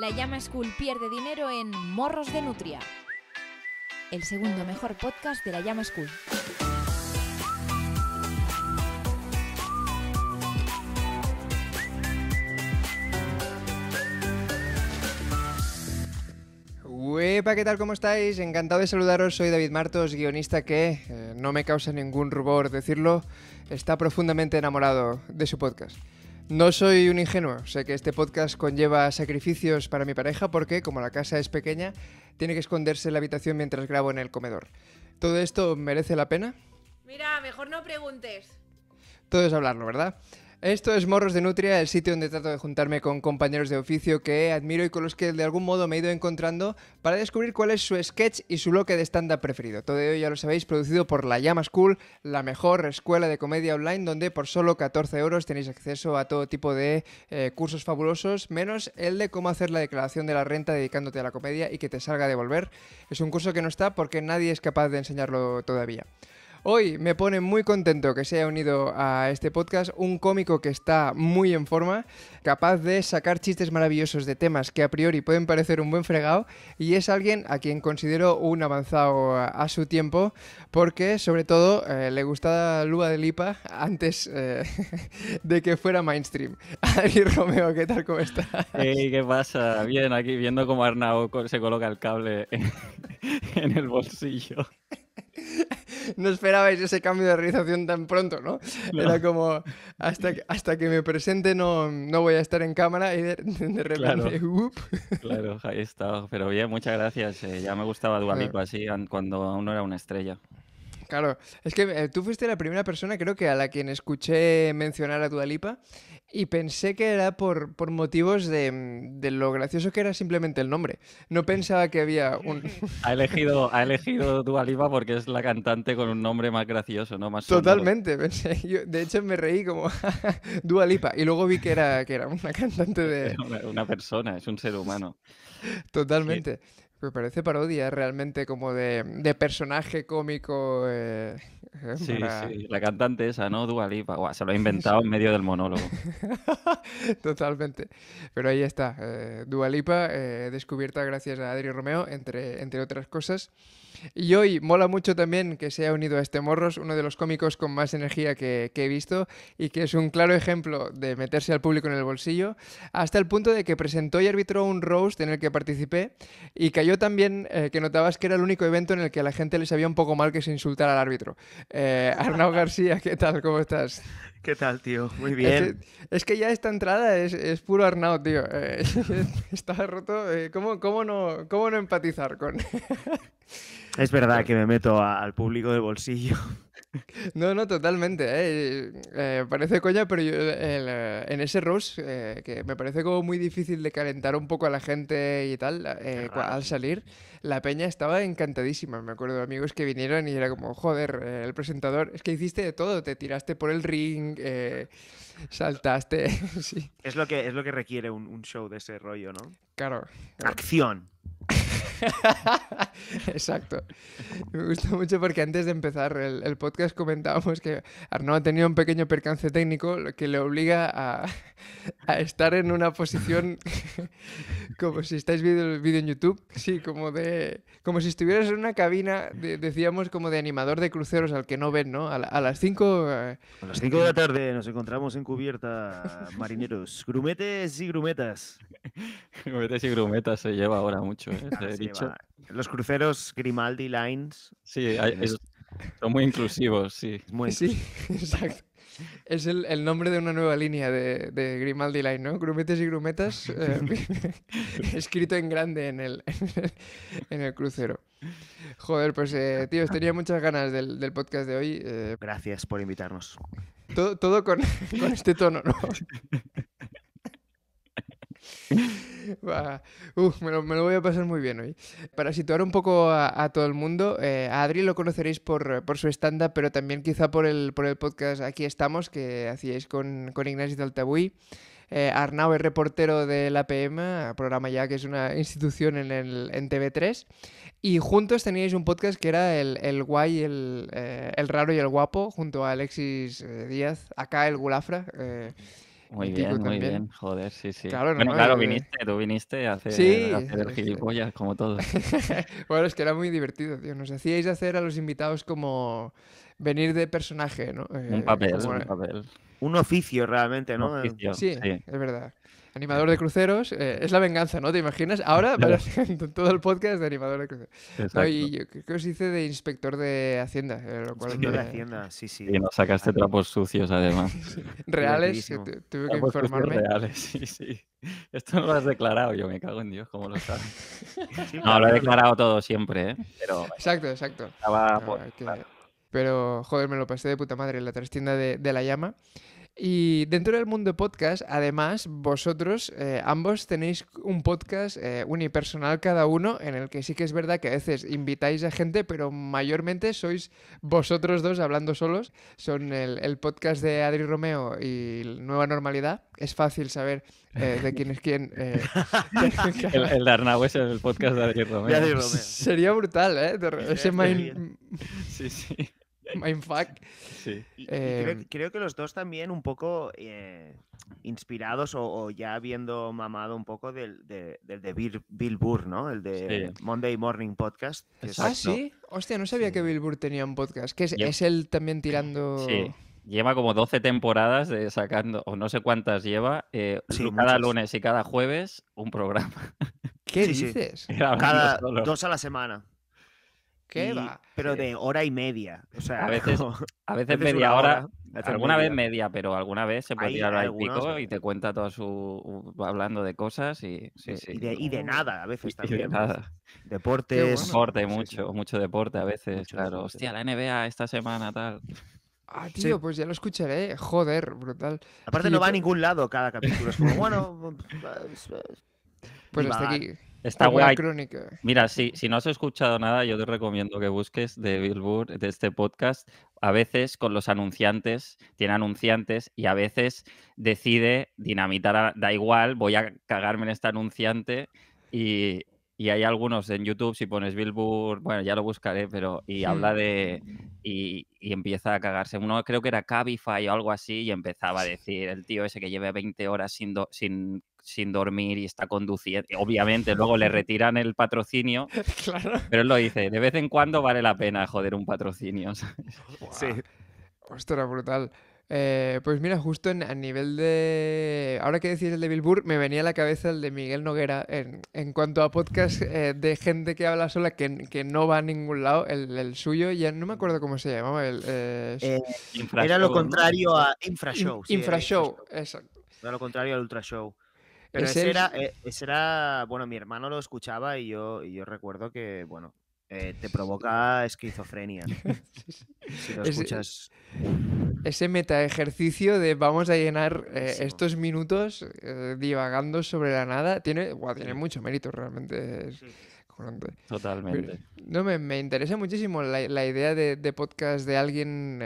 La Llama School pierde dinero en Morros de Nutria, el segundo mejor podcast de La Llama School. ¡Huepa! ¿qué tal? ¿Cómo estáis? Encantado de saludaros. Soy David Martos, guionista que, eh, no me causa ningún rubor decirlo, está profundamente enamorado de su podcast. No soy un ingenuo, sé que este podcast conlleva sacrificios para mi pareja porque, como la casa es pequeña, tiene que esconderse en la habitación mientras grabo en el comedor. ¿Todo esto merece la pena? Mira, mejor no preguntes. Todo es hablarlo, ¿verdad? Esto es Morros de Nutria, el sitio donde trato de juntarme con compañeros de oficio que admiro y con los que de algún modo me he ido encontrando para descubrir cuál es su sketch y su bloque de stand-up preferido. Todo ello ya lo sabéis, producido por La Llama School, la mejor escuela de comedia online donde por solo 14 euros tenéis acceso a todo tipo de eh, cursos fabulosos, menos el de cómo hacer la declaración de la renta dedicándote a la comedia y que te salga a devolver. Es un curso que no está porque nadie es capaz de enseñarlo todavía. Hoy me pone muy contento que se haya unido a este podcast un cómico que está muy en forma, capaz de sacar chistes maravillosos de temas que a priori pueden parecer un buen fregado y es alguien a quien considero un avanzado a su tiempo porque sobre todo eh, le gustaba Lua de Lipa antes eh, de que fuera mainstream. Ari Romeo, ¿qué tal? ¿Cómo estás? ¿Qué pasa? Bien, aquí viendo cómo Arnau se coloca el cable en el bolsillo no esperabais ese cambio de realización tan pronto, ¿no? Era como, hasta que, hasta que me presente no, voy a estar en cámara y de, repente, claro. claro, ahí está. Pero bien, muchas gracias. Eh. ya me gustaba Dualipa así cuando aún no era una estrella. Claro, es que eh, tú fuiste la primera persona, creo que, a la quien escuché mencionar a Dualipa y pensé que era por, motivos de, lo gracioso que era simplemente el nombre. No pensaba que había un... Ha elegido, ha elegido Dua porque es la cantante con un nombre más gracioso, ¿no? Más Totalmente, pensé. de hecho, me reí como Dua Lipa. Y luego vi que era, que era una cantante de... Una, persona, es un ser humano. Totalmente. Me parece parodia realmente como de, personaje cómico. Eh, sí, sí, la cantante esa, ¿no? Dualipa. se lo ha inventado en medio del monólogo. Totalmente. Pero ahí está. Eh, Dualipa, eh, descubierta gracias a Adri Romeo, entre, entre otras cosas. Y hoy mola mucho también que se haya unido a este Morros, uno de los cómicos con más energía que, he visto y que es un claro ejemplo de meterse al público en el bolsillo, hasta el punto de que presentó y arbitró un roast en el que participé y cayó también eh, que notabas que era el único evento en el que a la gente le sabía un poco mal que se insultara al árbitro. Eh, Arnau García, ¿qué tal? ¿Cómo estás? ¿Qué tal, tío? Muy bien. Es que, ya esta entrada es, puro Arnaud, tío. Eh, está roto. Eh, ¿cómo, no, ¿Cómo no empatizar con...? es verdad que me meto al público de bolsillo. No, no, totalmente. Eh, eh, parece coña, pero yo, eh, en ese rush, que me parece como muy difícil de calentar un poco a la gente y tal, al salir, la peña estaba encantadísima. Me acuerdo de amigos que vinieron y era como, joder, el presentador, es que hiciste de todo, te tiraste por el ring, saltaste. es, lo que, es lo que requiere un, show de ese rollo, ¿no? claro. Acción. Exacto. Me gustó mucho porque antes de empezar el, podcast comentábamos que Arnaud ha tenido un pequeño percance técnico que le obliga a, estar en una posición como si estáis viendo el vídeo en YouTube, sí, como de como si estuvieras en una cabina, decíamos como de animador de cruceros al que no ven, ¿no? A, las 5 a las 5 eh, de la tarde nos encontramos en cubierta, marineros, grumetes y grumetas. grumetes y grumetas se lleva ahora mucho, ¿eh? Ah, Los cruceros Grimaldi Lines. Sí, son muy inclusivos, sí. exacto. Es el, nombre de una nueva línea de, Grimaldi Line, ¿no? Grumetes y grumetas, eh, escrito en grande en el, en el, crucero. Joder, pues eh, tío, tíos, tenía muchas ganas del, podcast de hoy. Eh. Gracias por invitarnos. Todo, todo con, con este tono, ¿no? me, lo, voy a pasar muy bien hoy. Para situar un poco a, todo el mundo, eh, a Adri lo conoceréis por, su stand pero también quizá por el, podcast Aquí estamos, que hacíais con, con Ignacio Tabuí Eh, Arnau es reportero del APM, programa ya que es una institución en, TV3. Y juntos teníais un podcast que era el, guay, eh, el, raro y el guapo, junto a Alexis eh, Díaz, acá el Gulafra. Muy bien, muy bien. Joder, sí, sí. Claro, claro, eh, viniste, tú viniste a hacer, gilipollas, como todos. bueno, es que era muy divertido, tío. Nos hacíais hacer a los invitados como venir de personaje, ¿no? un eh, papel, un papel. Un oficio realmente, ¿no? sí, sí, es verdad. Animador de cruceros, eh, es la venganza, ¿no? ¿Te imaginas? Ahora todo el podcast de animador de cruceros. Exacto. y yo os hice de inspector de Hacienda. Eh, inspector de Hacienda, sí, sí. Y nos sacaste trapos sucios, además. Reales, tuve que informarme. Reales, sí, sí. Esto no lo has declarado, yo me cago en Dios, ¿cómo lo sabes? no, lo he declarado todo siempre, ¿eh? exacto, exacto. claro. Pero, joder, me lo pasé de puta madre en la trastienda de la llama. Y dentro del mundo podcast, además, vosotros eh, ambos tenéis un podcast eh, unipersonal cada uno, en el que sí que es verdad que a veces invitáis a gente, pero mayormente sois vosotros dos hablando solos. Son el, podcast de Adri Romeo y Nueva Normalidad. Es fácil saber eh, de quién es quién. el, el, de Arnau es el podcast de Adri Romeo. Sería brutal, ¿eh? Ese Sí, sí. Mindfuck. Sí. Eh, creo, que los dos también un poco eh, inspirados o, ya habiendo mamado un poco del de, del Bill, Burr, ¿no? El de Monday Morning Podcast. ah, sí. Hostia, no sabía que Bill Burr tenía un podcast. Que es, él también tirando. Sí lleva como 12 temporadas eh, sacando, o no sé cuántas lleva, cada lunes y cada jueves un programa. ¿Qué dices? Cada dos a la semana. Pero de hora y media. O sea, a veces, a veces, media hora. alguna vez media, pero alguna vez se puede tirar al pico y te cuenta todo su. hablando de cosas y. y, de, oh. nada, a veces también. Pues, de Deportes. Deporte, mucho, mucho deporte a veces, claro. Hostia, la NBA esta semana, tal. Ah, tío, pues ya lo escucharé. Joder, brutal. Aparte no va a pues ningún lado cada capítulo. Es como, bueno... Pues, pues hasta aquí. Está guay. Mira, si, si no has escuchado nada, yo te recomiendo que busques de Billboard, de este podcast. A veces con los anunciantes, tiene anunciantes y a veces decide dinamitar, a, da igual, voy a cagarme en este anunciante y, y hay algunos en YouTube, si pones Billboard, bueno, ya lo buscaré, pero y habla de. Y, empieza a cagarse. Uno creo que era Cabify o algo así, y empezaba a decir el tío ese que lleva 20 horas sin, sin, sin dormir y está conduciendo. Obviamente, luego le retiran el patrocinio. Claro. Pero él lo dice: de vez en cuando vale la pena joder un patrocinio. Sí. Esto era brutal. Eh, pues mira, justo en, a nivel de... Ahora que decís el de Burr, me venía a la cabeza el de Miguel Noguera en, cuanto a podcast eh, de gente que habla sola que, no va a ningún lado, el, suyo, ya no me acuerdo cómo se llamaba. Eh, era lo contrario a Infrashow. Sí, Infrashow, exacto. Era lo contrario al Ultrashow. Pero ese, era, bueno, mi hermano lo escuchaba y yo, y yo recuerdo que, bueno, eh, te provoca esquizofrenia. si lo escuchas. Ese, meta ejercicio de vamos a llenar eh, estos minutos eh, divagando sobre la nada tiene, tiene mucho mérito realmente. Totalmente. No, me, interesa muchísimo la, idea de, podcast de alguien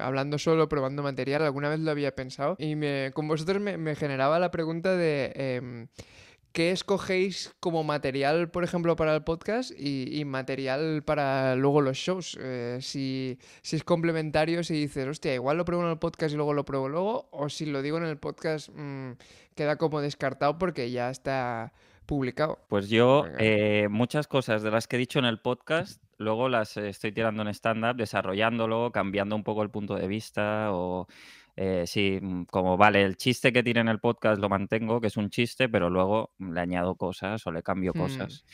hablando solo, probando material. Alguna vez lo había pensado. Y con vosotros me, generaba la pregunta de em, ¿Qué escogéis como material, por ejemplo, para el podcast y, material para luego los shows? Eh, si, es complementario, si dices, hostia, igual lo pruebo en el podcast y luego lo pruebo luego, o si lo digo en el podcast, mm, queda como descartado porque ya está publicado. Pues yo, eh, muchas cosas de las que he dicho en el podcast, luego las eh, estoy tirando en stand-up, desarrollándolo, cambiando un poco el punto de vista o eh, sí, mm, como vale, el chiste que tiene en el podcast lo mantengo, que es un chiste, pero luego le añado cosas o le cambio mm. cosas.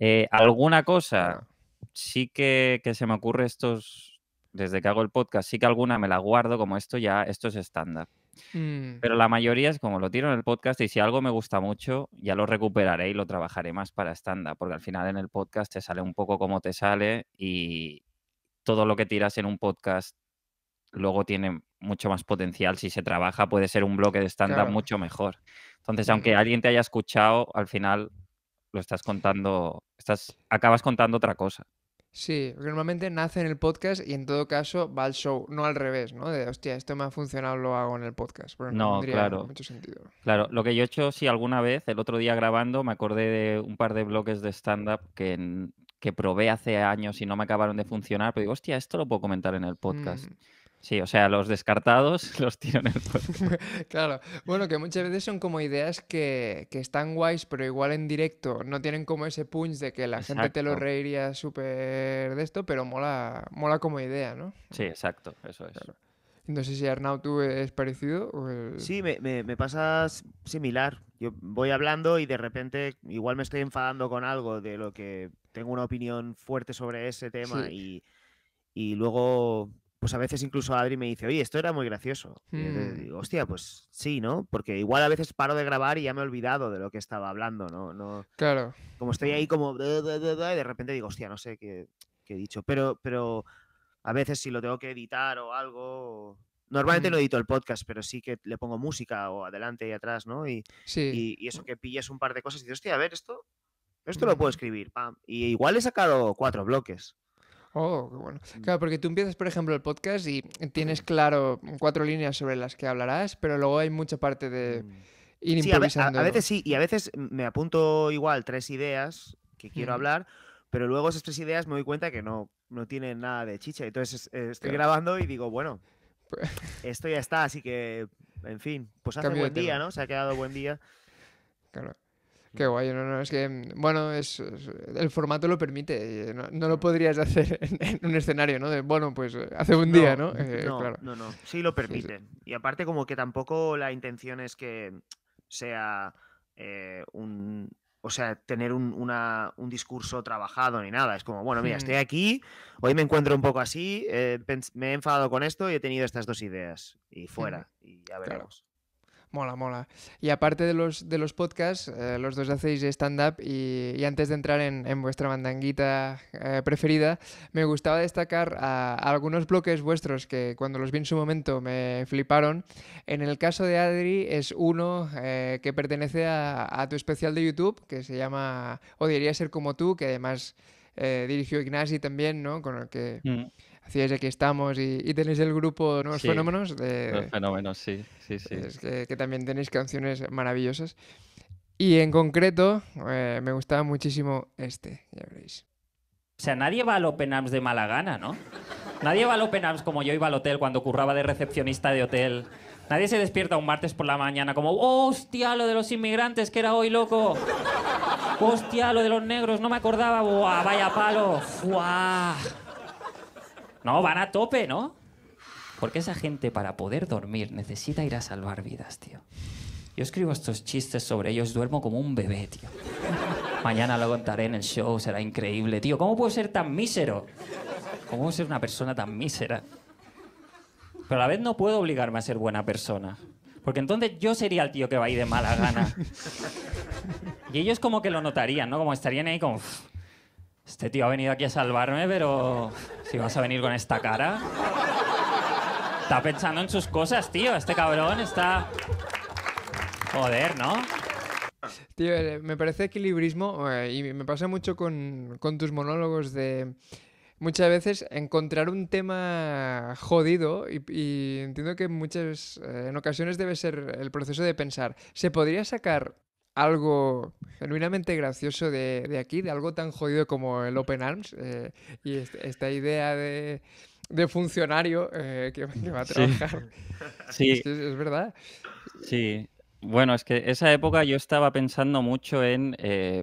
Eh, ¿Alguna cosa? Sí que, se me ocurre estos, desde que hago el podcast, sí que alguna me la guardo como esto ya, esto es estándar. Mm. Pero la mayoría es como lo tiro en el podcast y si algo me gusta mucho, ya lo recuperaré y lo trabajaré más para estándar, porque al final en el podcast te sale un poco como te sale y todo lo que tiras en un podcast luego tiene mucho más potencial. Si se trabaja, puede ser un bloque de stand up mucho mejor. Entonces, aunque alguien te haya escuchado, al final lo estás contando, estás, acabas contando otra cosa. Sí, normalmente nace en el podcast y en todo caso va al show, no al revés, ¿no? De hostia, esto me ha funcionado, lo hago en el podcast. Pero no, claro. mucho sentido. Claro, lo que yo he hecho, sí, alguna vez, el otro día grabando, me acordé de un par de bloques de stand-up que, que probé hace años y no me acabaron de funcionar, pero digo, hostia, esto lo puedo comentar en el podcast. Mm. Sí, o sea, los descartados los tiran en el claro. Bueno, que muchas veces son como ideas que, están guays, pero igual en directo no tienen como ese punch de que la gente te lo reiría súper de esto, pero mola, mola como idea, ¿no? Sí, exacto, eso es. No sé si Arnau, tú es parecido. Sí, me, pasa similar. Yo voy hablando y de repente igual me estoy enfadando con algo de lo que tengo una opinión fuerte sobre ese tema y, y luego pues a veces incluso Adri me dice, oye, esto era muy gracioso. Y mm. digo, hostia, pues sí, ¿no? Porque igual a veces paro de grabar y ya me he olvidado de lo que estaba hablando, ¿no? claro. Como estoy ahí como... Y de repente digo, hostia, no sé qué, he dicho. Pero, pero a veces si lo tengo que editar o algo... Normalmente mm. no edito el podcast, pero sí que le pongo música o adelante y atrás, ¿no? Y, eso que pillas un par de cosas y dices, hostia, a ver, esto, esto lo puedo mm. escribir, pam. Y igual he sacado cuatro bloques. Oh, bueno. Mm. Claro, porque tú empiezas, por ejemplo, el podcast y tienes mm. claro cuatro líneas sobre las que hablarás, pero luego hay mucha parte de ir mm. A, veces sí, y a veces me apunto igual tres ideas que quiero hablar, pero luego esas tres ideas me doy cuenta que no, no tienen nada de chicha. Entonces estoy grabando y digo, bueno, pues esto ya está, así que, en fin, pues hace buen día, ¿no? Se ha quedado buen día. Claro. Qué guay, no, no, es que, mm, bueno, es, el formato lo permite, eh, no, lo mm. podrías hacer en, un escenario, ¿no? bueno, pues eh, hace un día, ¿no? Eh, no, no, no, sí lo permite. Y aparte como que tampoco la intención es que sea un, o sea, tener un, un, discurso trabajado ni nada. Es como, bueno, mira, estoy hmm. aquí, hoy me encuentro un poco así, me he enfadado con esto y he tenido estas dos ideas. Y fuera, hmm. y ya veremos. Mola, mola. Y aparte de los, de los podcasts, eh, los dos hacéis stand-up y, antes de entrar en, vuestra mandanguita eh, preferida, me gustaba destacar algunos bloques vuestros que cuando los vi en su momento me fliparon. En el caso de Adri es uno eh, que pertenece a, tu especial de YouTube, que se llama o diría ser como tú, que además... dirigió Ignasi también, ¿no? Con el que mm. Así aquí estamos y, tenéis el grupo Nuevos los Fenómenos. De, Fenómenos, sí, sí, sí. que, también tenéis canciones maravillosas. Y en concreto, eh, me gustaba muchísimo este, ya veréis. O sea, nadie va al Open Arms de mala gana, ¿no? Nadie va al Open Arms como yo iba al hotel cuando curraba de recepcionista de hotel. Nadie se despierta un martes por la mañana como, hostia, lo de los inmigrantes, que era hoy, loco. Hostia, lo de los negros, no me acordaba. Buah, vaya palo. Buah. No, van a tope, ¿no? Porque esa gente para poder dormir necesita ir a salvar vidas, tío. Yo escribo estos chistes sobre ellos, duermo como un bebé, tío. Mañana lo contaré en el show, será increíble, tío. ¿Cómo puedo ser tan mísero? ¿Cómo puedo ser una persona tan mísera? Pero a la vez no puedo obligarme a ser buena persona. Porque entonces yo sería el tío que va ahí de mala gana. Y ellos como que lo notarían, ¿no? Como estarían ahí como... Este tío ha venido aquí a salvarme, pero si vas a venir con esta cara. Está pensando en sus cosas, tío. Este cabrón está. Joder, ¿no? Tío, eh, me parece equilibrismo eh, y me pasa mucho con, tus monólogos de muchas veces encontrar un tema jodido y, entiendo que muchas, eh, en ocasiones debe ser el proceso de pensar, ¿se podría sacar algo genuinamente gracioso de, aquí, de algo tan jodido como el Open Arms eh, y esta idea de, funcionario eh, que, va a trabajar. Sí, Es, verdad. Sí, bueno, es que esa época yo estaba pensando mucho en, eh,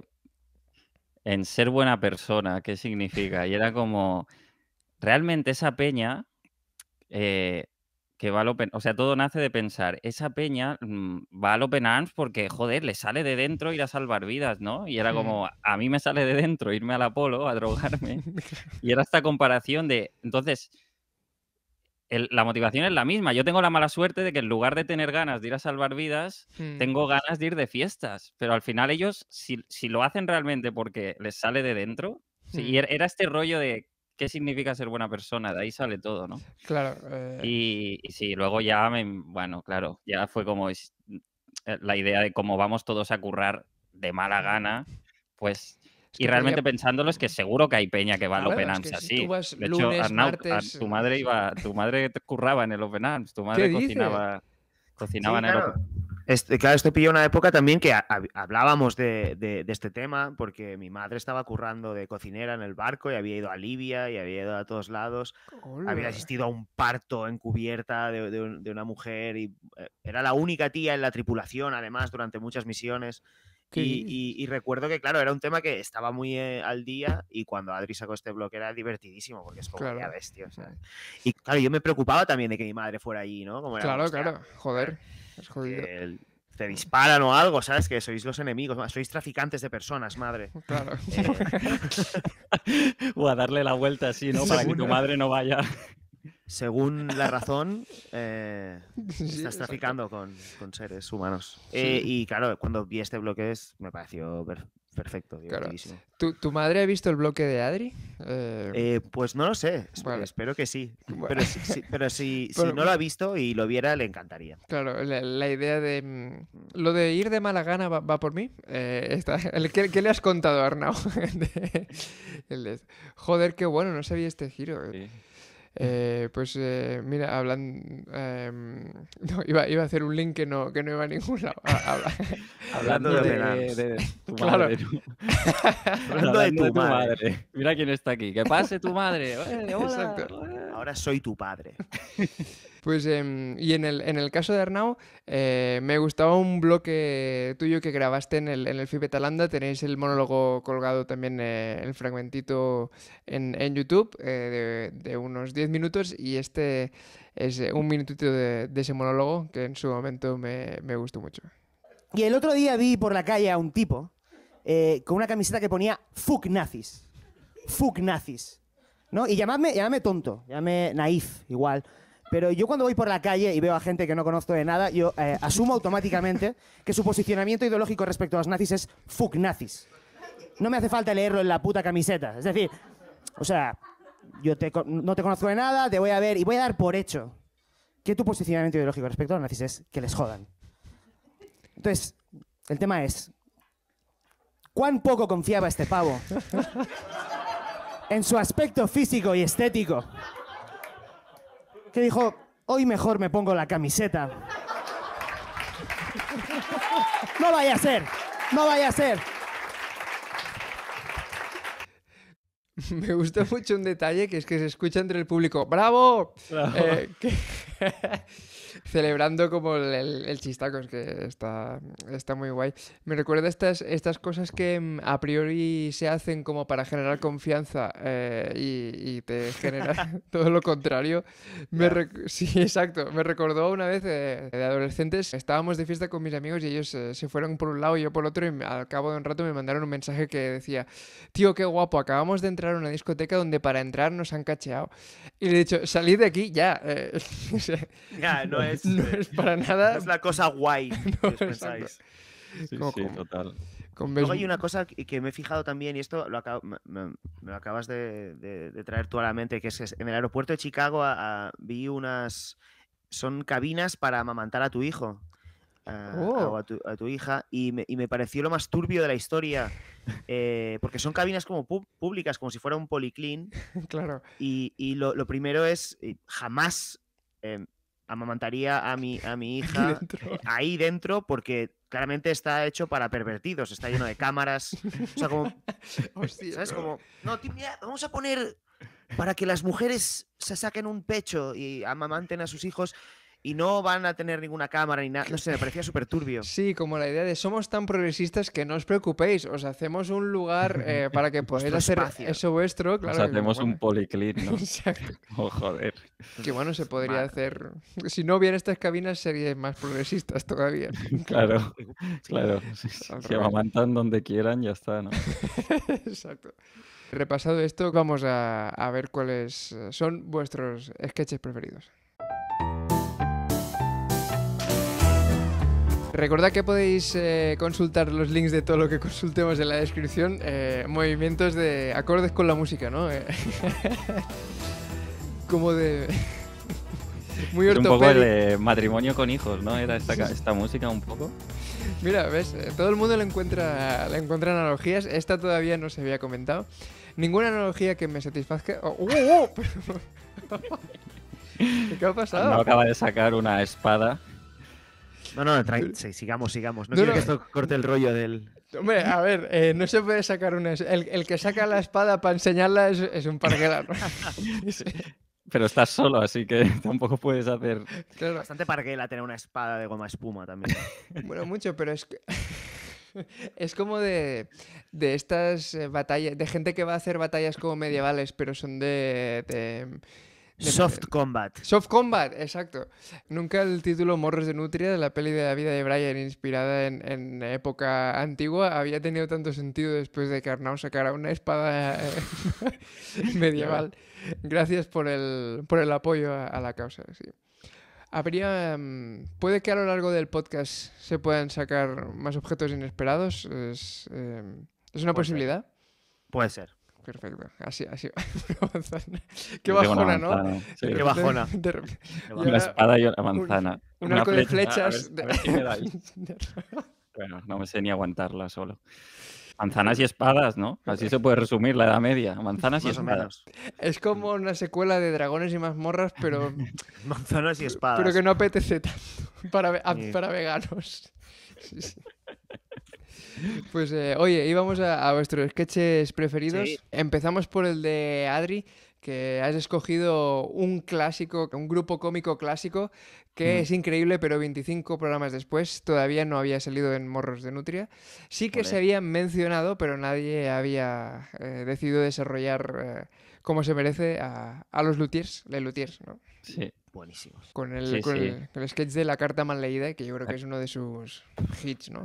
en ser buena persona, qué significa, y era como, realmente esa peña que va al Open, o sea, todo nace de pensar, esa peña mm, va al Open Arms porque, joder, le sale de dentro ir a salvar vidas, ¿no? Y era como, a mí me sale de dentro irme al Apolo a drogarme. y era esta comparación de, entonces, la motivación es la misma. Yo tengo la mala suerte de que en lugar de tener ganas de ir a salvar vidas, hmm. tengo ganas de ir de fiestas. Pero al final ellos, si, lo hacen realmente porque les sale de dentro, y hmm. er, era este rollo de qué significa ser buena persona, de ahí sale todo, ¿no? Claro. Eh, y, y, sí, luego ya, bueno, claro, ya fue como mm, eh, la idea de cómo vamos todos a currar de mala gana, pues... y realmente pensándolo es que seguro que hay peña que va al Open Arms así. de hecho, tu eh, madre iba, tu madre curraba en el Open Arms, tu madre cocinaba, en el Open Arms. Este, claro, esto pilló una época también que hablábamos de, este tema, porque mi madre estaba currando de cocinera en el barco y había ido a Libia y había ido a todos lados. Había asistido a un parto en cubierta de, una mujer y eh, era la única tía en la tripulación, además, durante muchas misiones. Y, recuerdo que, claro, era un tema que estaba muy eh, al día y cuando Adri sacó este blog era divertidísimo porque es como claro. bestia. Y claro, yo me preocupaba también de que mi madre fuera allí, ¿no? Como claro, claro, joder te disparan o algo, ¿sabes? Que sois los enemigos, sois traficantes de personas, madre. Claro. o eh, a darle la vuelta así, ¿no? Para que tu madre no vaya según la razón, eh, estás traficando con, seres humanos. Eh, y claro, cuando vi este bloque me pareció perfecto. ¿Tu, madre ha visto el bloque de Adri? Eh, pues no lo sé, espero que sí. Pero, si, no lo ha visto y lo viera, le encantaría. Claro, la, idea de... Mm, lo de ir de mala gana va, por mí. ¿Qué, le has contado, Arnau? Joder, qué bueno, no sabía este giro. Eh, pues eh, mira, hablando. Em, no, iba, iba, a hacer un link que no, que no iba a ningún lado. Ah, ah, hablando de, de, tu madre. hablando de tu, madre. Mira quién está aquí. Que pase tu madre. Ahora soy tu padre. Pues, em, y en el, en el, caso de Arnau, eh, me gustaba un bloque tuyo que grabaste en el, en el Talanda. Tenéis el monólogo colgado también, eh, el fragmentito en, en YouTube eh, de, unos 10 minutos. Y este es un minutito de, de ese monólogo que en su momento me, me, gustó mucho. Y el otro día vi por la calle a un tipo con una camiseta que ponía Fuck nazis. Fuck nazis. ¿no? Y llamadme tonto, llamadme naif, igual. Pero yo cuando voy por la calle y veo a gente que no conozco de nada, yo eh, asumo automáticamente que su posicionamiento ideológico respecto a los nazis es fuck nazis. No me hace falta leerlo en la puta camiseta. Es decir, o sea, yo no te conozco de nada, te voy a ver y voy a dar por hecho que tu posicionamiento ideológico respecto a los nazis es que les jodan. Entonces, el tema es, ¿cuán poco confiaba este pavo en su aspecto físico y estético? que dijo, hoy mejor me pongo la camiseta. No vaya a ser, no vaya a ser. Me gusta mucho un detalle que es que se escucha entre el público, ¡bravo! Eh, celebrando como el, el, el es que está, está muy guay. Me recuerda estas, estas cosas que mm, a priori se hacen como para generar confianza eh, y, te genera todo lo contrario. sí, exacto. Me recordó una vez eh, de adolescentes, estábamos de fiesta con mis amigos y ellos eh, se fueron por un lado y yo por otro y al cabo de un rato me mandaron un mensaje que decía, tío, qué guapo, acabamos de entrar a una discoteca donde para entrar nos han cacheado. Y le he dicho, salid de aquí ya. ya, no es no es para nada. es la cosa guay total. Luego hay una cosa que me he fijado también, y esto lo me, acabas de, traer tú a la mente, que es que en el aeropuerto de Chicago vi unas. Son cabinas para amamantar a tu hijo. o a, tu, hija y me, pareció lo más turbio de la historia eh, porque son cabinas como públicas como si fuera un policlín claro y, lo, primero es eh, jamás eh, amamantaría a mi, a mi hija eh, ahí dentro porque claramente está hecho para pervertidos, está lleno de cámaras. O sea, como. ¿Sabes? Como. No, vamos a poner. Para que las mujeres se saquen un pecho y amamanten a sus hijos y no van a tener ninguna cámara ni nada. No sé, me parecía súper turbio. Sí, como la idea de somos tan progresistas que no os preocupéis, os hacemos un lugar eh, para que podáis hacer eso vuestro. Claro, os hacemos un policlín, ¿no? Exacto. Oh, joder. Que bueno, se podría hacer. Si no hubiera estas cabinas, seríais más progresistas todavía. Claro, claro. Se amamantan donde quieran, ya está, ¿no? Exacto. Repasado esto, vamos a ver cuáles eh, son vuestros sketches preferidos. Recordad que podéis eh, consultar los links de todo lo que consultemos en la descripción. Eh, movimientos de acordes con la música, ¿no? Eh, como de. Muy ortopédico. Un poco el matrimonio con hijos, ¿no? Era esta, esta música un poco. Mira, ves, todo el mundo le encuentra, le encuentra analogías. Esta todavía no se había comentado. Ninguna analogía que me satisfazca. Oh, oh, oh, ¿Qué ha pasado? No acaba de sacar una espada. No, no, sigamos, sigamos. No, quiero que esto corte el rollo del. Hombre, a ver, eh, no se puede sacar una. El, que saca la espada para enseñarla es, un parguela. Pero estás solo, así que tampoco puedes hacer. Claro. Bastante parguela tener una espada de goma espuma también. Bueno, mucho, pero es Es como de, estas eh, batallas, de gente que va a hacer batallas como medievales, pero son de Soft Combat. Soft Combat, exacto. Nunca el título Morros de Nutria de la peli de la vida de Brian, inspirada en, época antigua, había tenido tanto sentido después de que Arnau sacara una espada eh, medieval. Gracias por el, apoyo a, la causa. Sí. Habría. Em, puede que a lo largo del podcast se puedan sacar más objetos inesperados. Es, em, una posibilidad. Puede ser. Perfecto. Así, así. Qué bajona, ¿no? Qué bajona. una espada y una manzana. Un, con arco de flechas. bueno, no me sé ni aguantarla solo. Manzanas y espadas, ¿no? Así se puede resumir la Edad Media. Manzanas y espadas. Es como una secuela de dragones y mazmorras, pero. Manzanas y espadas. Pero que no apetece tanto para, para veganos. Pues eh, oye, íbamos a, vuestros sketches preferidos. Empezamos por el de Adri, que has escogido un clásico, un grupo cómico clásico, que mm. es increíble, pero 25 programas después todavía no había salido en Morros de Nutria. Sí que se había mencionado, pero nadie había eh, decidido desarrollar eh, como se merece a, los Lutiers, Le Lutiers, ¿no? Sí. Con el, sketch de la carta mal leída, que yo creo que ah. es uno de sus hits, ¿no?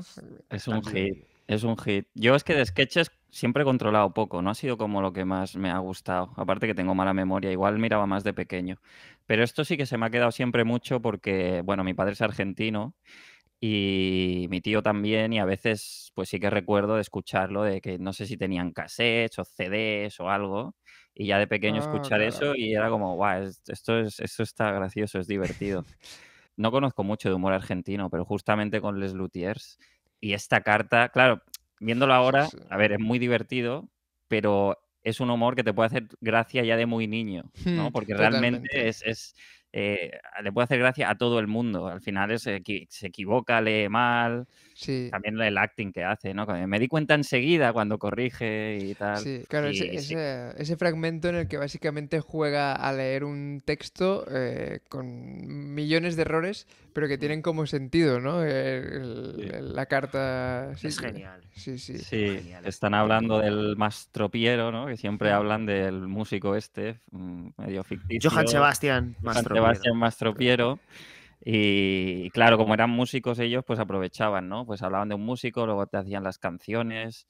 Es un ah, hit. Es un hit. Yo es que de sketches siempre he controlado poco, no ha sido como lo que más me ha gustado. Aparte que tengo mala memoria, igual miraba más de pequeño. Pero esto sí que se me ha quedado siempre mucho porque, bueno, mi padre es argentino y mi tío también y a veces pues sí que recuerdo de escucharlo, de que no sé si tenían cassettes o CDs o algo y ya de pequeño ah, escuchar eso y era como, guau, esto, es, esto está gracioso, es divertido. no conozco mucho de humor argentino, pero justamente con Les Luthiers y esta carta, claro, viéndolo ahora, a ver, es muy divertido, pero es un humor que te puede hacer gracia ya de muy niño, ¿no? Hmm, Porque realmente es, eh, le puede hacer gracia a todo el mundo. Al final es, eh, se equivoca, lee mal. También el acting que hace, Me di cuenta enseguida cuando corrige y tal. ese, fragmento en el que básicamente juega a leer un texto eh, con millones de errores, pero que tienen como sentido, ¿no? la carta. es genial. Están hablando del mastropiero, ¿no? Que siempre mm. hablan del músico este, mm, medio ficticio. Johan Sebastián Mastro. Sebastián Mastropiero. Y claro, como eran músicos ellos, pues aprovechaban, ¿no? Pues hablaban de un músico, luego te hacían las canciones.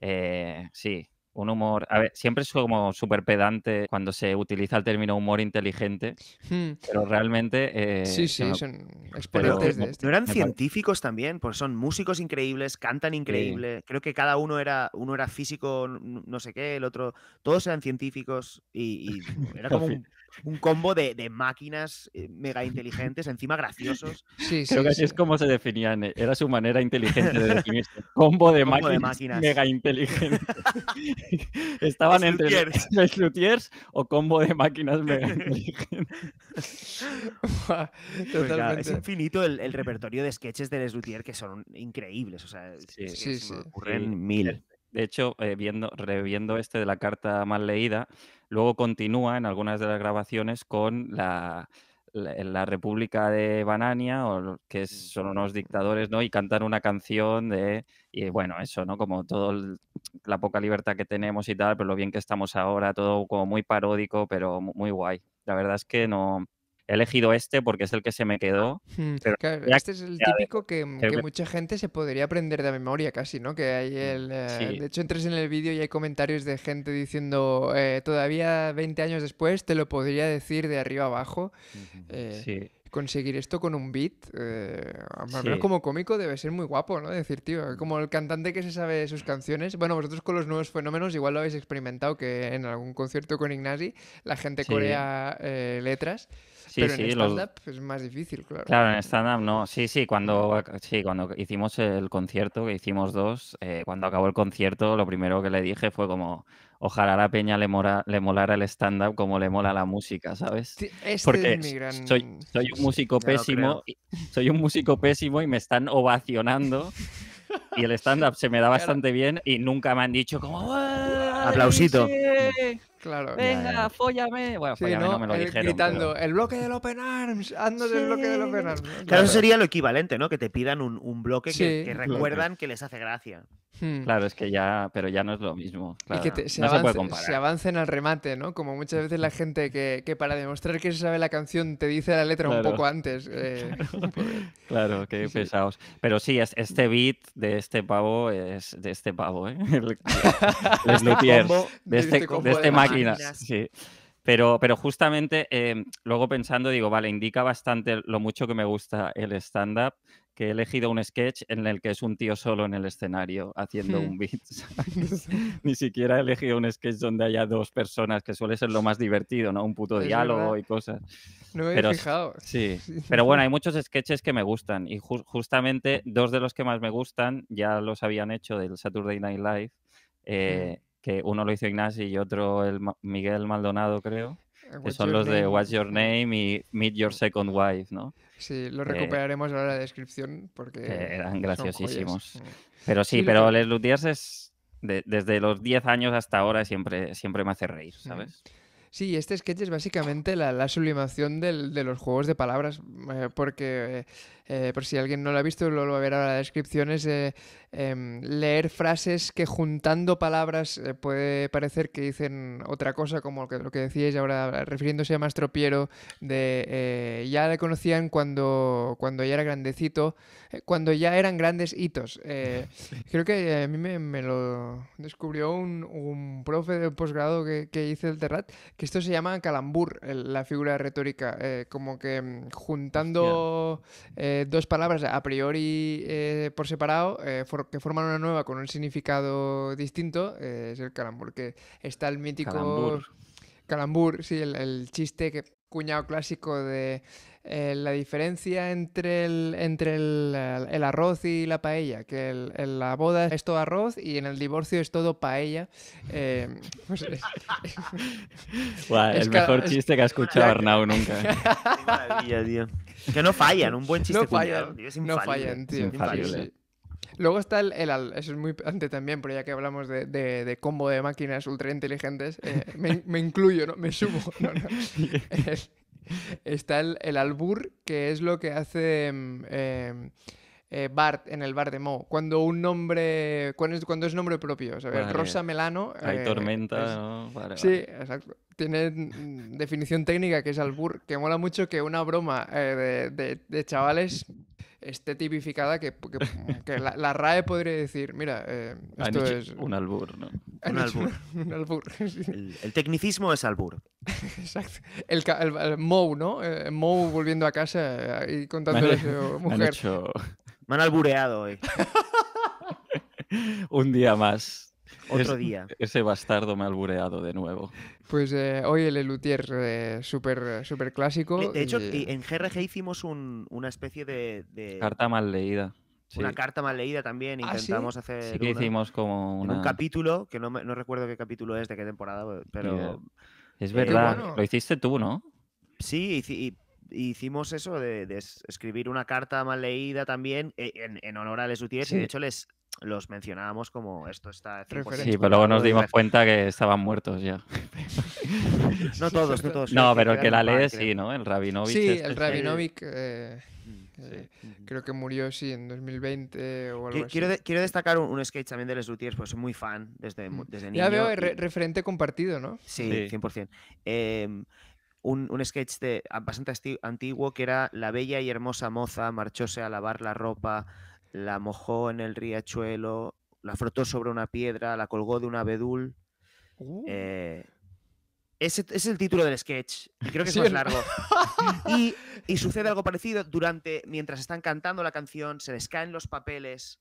Eh, sí, un humor. A ver, siempre es como súper pedante cuando se utiliza el término humor inteligente, hmm. pero realmente. Eh, sí, sí, son exponentes eh, este eran científicos también? Pues son músicos increíbles, cantan increíbles Creo que cada uno era, uno era físico, no sé qué, el otro. Todos eran científicos y, y era como un, un combo de, máquinas eh, mega inteligentes, encima graciosos. Sí, Creo que así es como se definían. Eh, era su manera inteligente de definirse. Combo de, máquinas, de máquinas, mega inteligentes. Estaban entre los o combo de máquinas mega inteligentes. Pues es infinito el, repertorio de sketches de Les que son increíbles. O sea, ocurren mil. De hecho, eh, viendo, reviendo este de la carta mal leída, luego continúa en algunas de las grabaciones con la, República de Banania, o, que son unos dictadores, ¿no? Y cantan una canción de, y bueno, eso, ¿no? Como todo la poca libertad que tenemos y tal, pero lo bien que estamos ahora, todo como muy paródico, pero muy guay. La verdad es que no, He elegido este porque es el que se me quedó. Hmm, este es el típico que, mucha gente se podría aprender de memoria casi, ¿no? Que hay mm, el... Eh, de hecho, entres en el vídeo y hay comentarios de gente diciendo, eh, todavía 20 años después te lo podría decir de arriba abajo. Eh, sí conseguir esto con un beat, al eh, como cómico, debe ser muy guapo, ¿no? Decir, tío, como el cantante que se sabe sus canciones. Bueno, vosotros con los nuevos fenómenos igual lo habéis experimentado, que en algún concierto con Ignasi la gente corea eh, letras. pero en stand-up es más difícil, claro. Claro, en stand-up no. Sí, sí, cuando, cuando hicimos el concierto, que hicimos dos, eh, cuando acabó el concierto, lo primero que le dije fue como, ojalá a la peña le, le molara el stand-up como le mola la música, ¿sabes? Este Porque soy, soy, un músico pésimo, y, soy un músico pésimo y me están ovacionando y el stand-up se me da bastante bien y nunca me han dicho como... Aplausito. Venga, fóllame. Bueno, fóllame ¿no? me lo eh, dijeron. Gritando, el bloque del Open Arms, ando del bloque del Open Arms. Claro, eso sería lo equivalente, ¿no? Que te pidan un, bloque que, recuerdan que les hace gracia. Hmm. Claro, es que ya, pero ya no es lo mismo. Y que se, se, avancen al remate, ¿no? Como muchas veces la gente que, para demostrar que se sabe la canción te dice la letra un poco antes. Eh, claro. qué pesados. Pero sí, este beat de este pavo es de este pavo, ¿eh? Este este de, este, de, este de, este, máquina. Sí. Pero, pero justamente em, luego pensando, digo, vale, indica bastante lo mucho que me gusta el stand-up, que he elegido un sketch en el que es un tío solo en el escenario haciendo hmm. un beat. Ni siquiera he elegido un sketch donde haya dos personas, que suele ser lo más divertido, ¿no? Un puto diálogo y cosas. No he fijado. Sí. Pero bueno, hay muchos sketches que me gustan y justamente dos de los que más me gustan ya los habían hecho del Saturday Night Live. Hmm. Eh, que uno lo hizo Ignacio y otro el Miguel Maldonado, creo, eh, que son los de What's Your Name y Meet Your Second Wife, ¿no? Sí, lo eh, recuperaremos ahora en la descripción porque... Eran graciosísimos. Mm. Pero sí, pero Les Lutiers es... desde los 10 años hasta ahora siempre, siempre me hace reír, mm. ¿sabes? Sí, este sketch es básicamente la, sublimación del, de los juegos de palabras, eh, porque eh, eh, por si alguien no lo ha visto, lo, va a ver ahora en la descripción, es em, leer frases que juntando palabras puede parecer que dicen otra cosa, como lo que, decíais ahora refiriéndose a Mastropiero de ya le conocían cuando, cuando ya era grandecito, cuando ya eran grandes hitos. creo que a mí me, lo descubrió un, profe de posgrado que, que hice el Terrat, que esto se llama calambur, la figura retórica, eh, como que mm, juntando eh, dos palabras a priori eh, por separado, que forman una nueva con un significado distinto, es el calambur, que está el mítico... Calambur. sí, el, el chiste cuñado clásico de eh, la diferencia entre, el, entre el, eh, arroz y la paella, que en la boda es todo arroz y en el divorcio es todo paella. Eh, pues, el mejor chiste que ha escuchado Arnau nunca. Que no fallan, un buen chiste. No fallan, Luego está el, eso es muy antes también, pero ya que hablamos de, combo de máquinas ultra inteligentes, me, incluyo, ¿no? me subo. Está el, albur, que es lo que hace em, em, eh, Bart en el bar de Mo. Cuando un nombre. Cuando es, nombre propio. Rosa Melano. Hay tormentas eh, tormenta, sí, exacto. Tiene mm, definición técnica que es albur, que mola mucho que una broma eh, de chavales esté tipificada que, la, RAE podría decir, mira, eh, esto es... Un albur, El, tecnicismo es albur. El, el, Mou, ¿no? Eh, Mou volviendo a casa eh, y contándole a su mujer. Me han albureado hoy. un día más otro día. Ese bastardo me ha albureado de nuevo. Pues eh, hoy el Elutier, eh, súper clásico. De hecho, y... Eh, en GRG hicimos una especie de, Carta mal leída. Una carta mal leída también. Ah, intentamos hacer. Sí, hicimos como un capítulo, que no, no, recuerdo qué capítulo es, de qué temporada, pero. Es eh, verdad, lo hiciste tú, ¿no? Sí, hicimos eso de, escribir una carta mal leída también en, honor a Les de hecho les los mencionábamos como esto está... sí, pero luego nos dimos cuenta que estaban muertos ya. no todos, no todos. No, pero el que la lee sí, ¿no? El Rabinovic... Sí, este el Rabinovic eh, mm, eh, Creo que murió, sí, en 2020 o algo quiero, así. quiero destacar un, sketch también de Les Lutiers pues soy muy fan desde, mm. niño. Ya veo referente compartido, ¿no? Sí, 100%. Em, un, sketch de, bastante antiguo que era La bella y hermosa moza marchóse a lavar la ropa la mojó en el riachuelo, la frotó sobre una piedra, la colgó de un abedul. Uh. Eh, ese, es el título del sketch. Y creo que es más largo. Y, y, sucede algo parecido. Durante, mientras están cantando la canción, se les caen los papeles